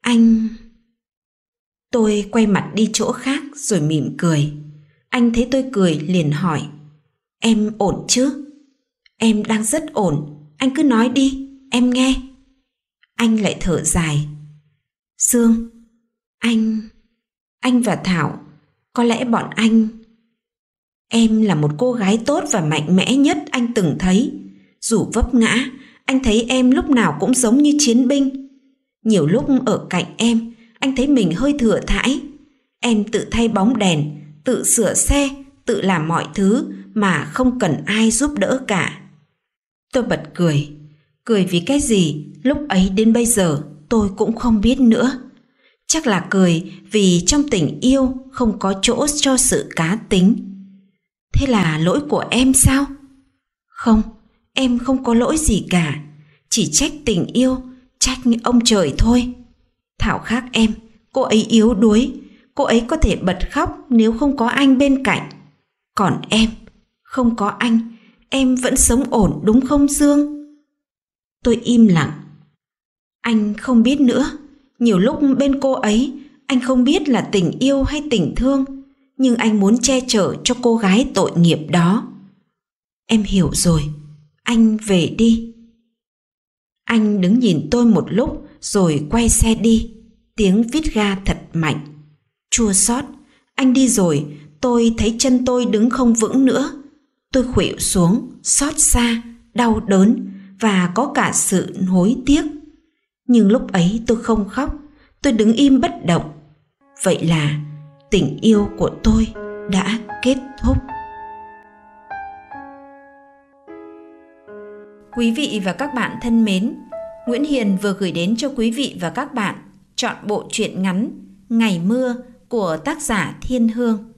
anh... Tôi quay mặt đi chỗ khác rồi mỉm cười. Anh thấy tôi cười liền hỏi. Em ổn chứ? Em đang rất ổn, anh cứ nói đi, em nghe. Anh lại thở dài. Dương, anh... Anh và Thảo, có lẽ bọn anh... Em là một cô gái tốt và mạnh mẽ nhất anh từng thấy. Dù vấp ngã, anh thấy em lúc nào cũng giống như chiến binh. Nhiều lúc ở cạnh em, anh thấy mình hơi thừa thãi. Em tự thay bóng đèn, tự sửa xe, tự làm mọi thứ mà không cần ai giúp đỡ cả. Tôi bật cười. Cười vì cái gì lúc ấy đến bây giờ tôi cũng không biết nữa. Chắc là cười vì trong tình yêu không có chỗ cho sự cá tính. Thế là lỗi của em sao? Không, em không có lỗi gì cả. Chỉ trách tình yêu, trách ông trời thôi. Thảo khác em, cô ấy yếu đuối, cô ấy có thể bật khóc nếu không có anh bên cạnh. Còn em, không có anh, em vẫn sống ổn đúng không Dương? Tôi im lặng. Anh không biết nữa, nhiều lúc bên cô ấy, anh không biết là tình yêu hay tình thương, nhưng anh muốn che chở cho cô gái tội nghiệp đó. Em hiểu rồi, anh về đi. Anh đứng nhìn tôi một lúc rồi quay xe đi tiếng vít ga thật mạnh chua xót anh đi rồi tôi thấy chân tôi đứng không vững nữa tôi khuỵu xuống xót xa đau đớn và có cả sự hối tiếc nhưng lúc ấy tôi không khóc tôi đứng im bất động vậy là tình yêu của tôi đã kết thúc quý vị và các bạn thân mến Nguyễn Hiền vừa gửi đến cho quý vị và các bạn chọn bộ truyện ngắn Ngày mưa của tác giả Thiên Hương.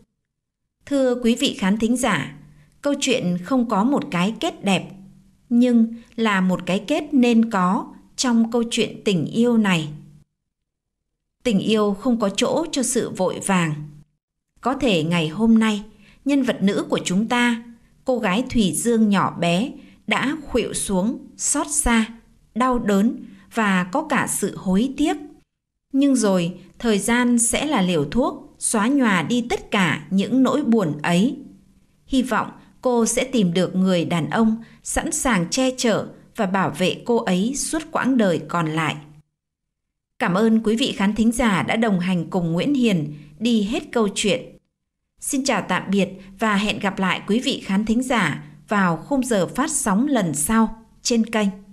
Thưa quý vị khán thính giả, câu chuyện không có một cái kết đẹp, nhưng là một cái kết nên có trong câu chuyện tình yêu này. Tình yêu không có chỗ cho sự vội vàng. Có thể ngày hôm nay, nhân vật nữ của chúng ta, cô gái Thủy Dương nhỏ bé đã khuỵu xuống, xót xa đau đớn và có cả sự hối tiếc. Nhưng rồi, thời gian sẽ là liều thuốc xóa nhòa đi tất cả những nỗi buồn ấy. Hy vọng cô sẽ tìm được người đàn ông sẵn sàng che chở và bảo vệ cô ấy suốt quãng đời còn lại. Cảm ơn quý vị khán thính giả đã đồng hành cùng Nguyễn Hiền đi hết câu chuyện. Xin chào tạm biệt và hẹn gặp lại quý vị khán thính giả vào khung giờ phát sóng lần sau trên kênh.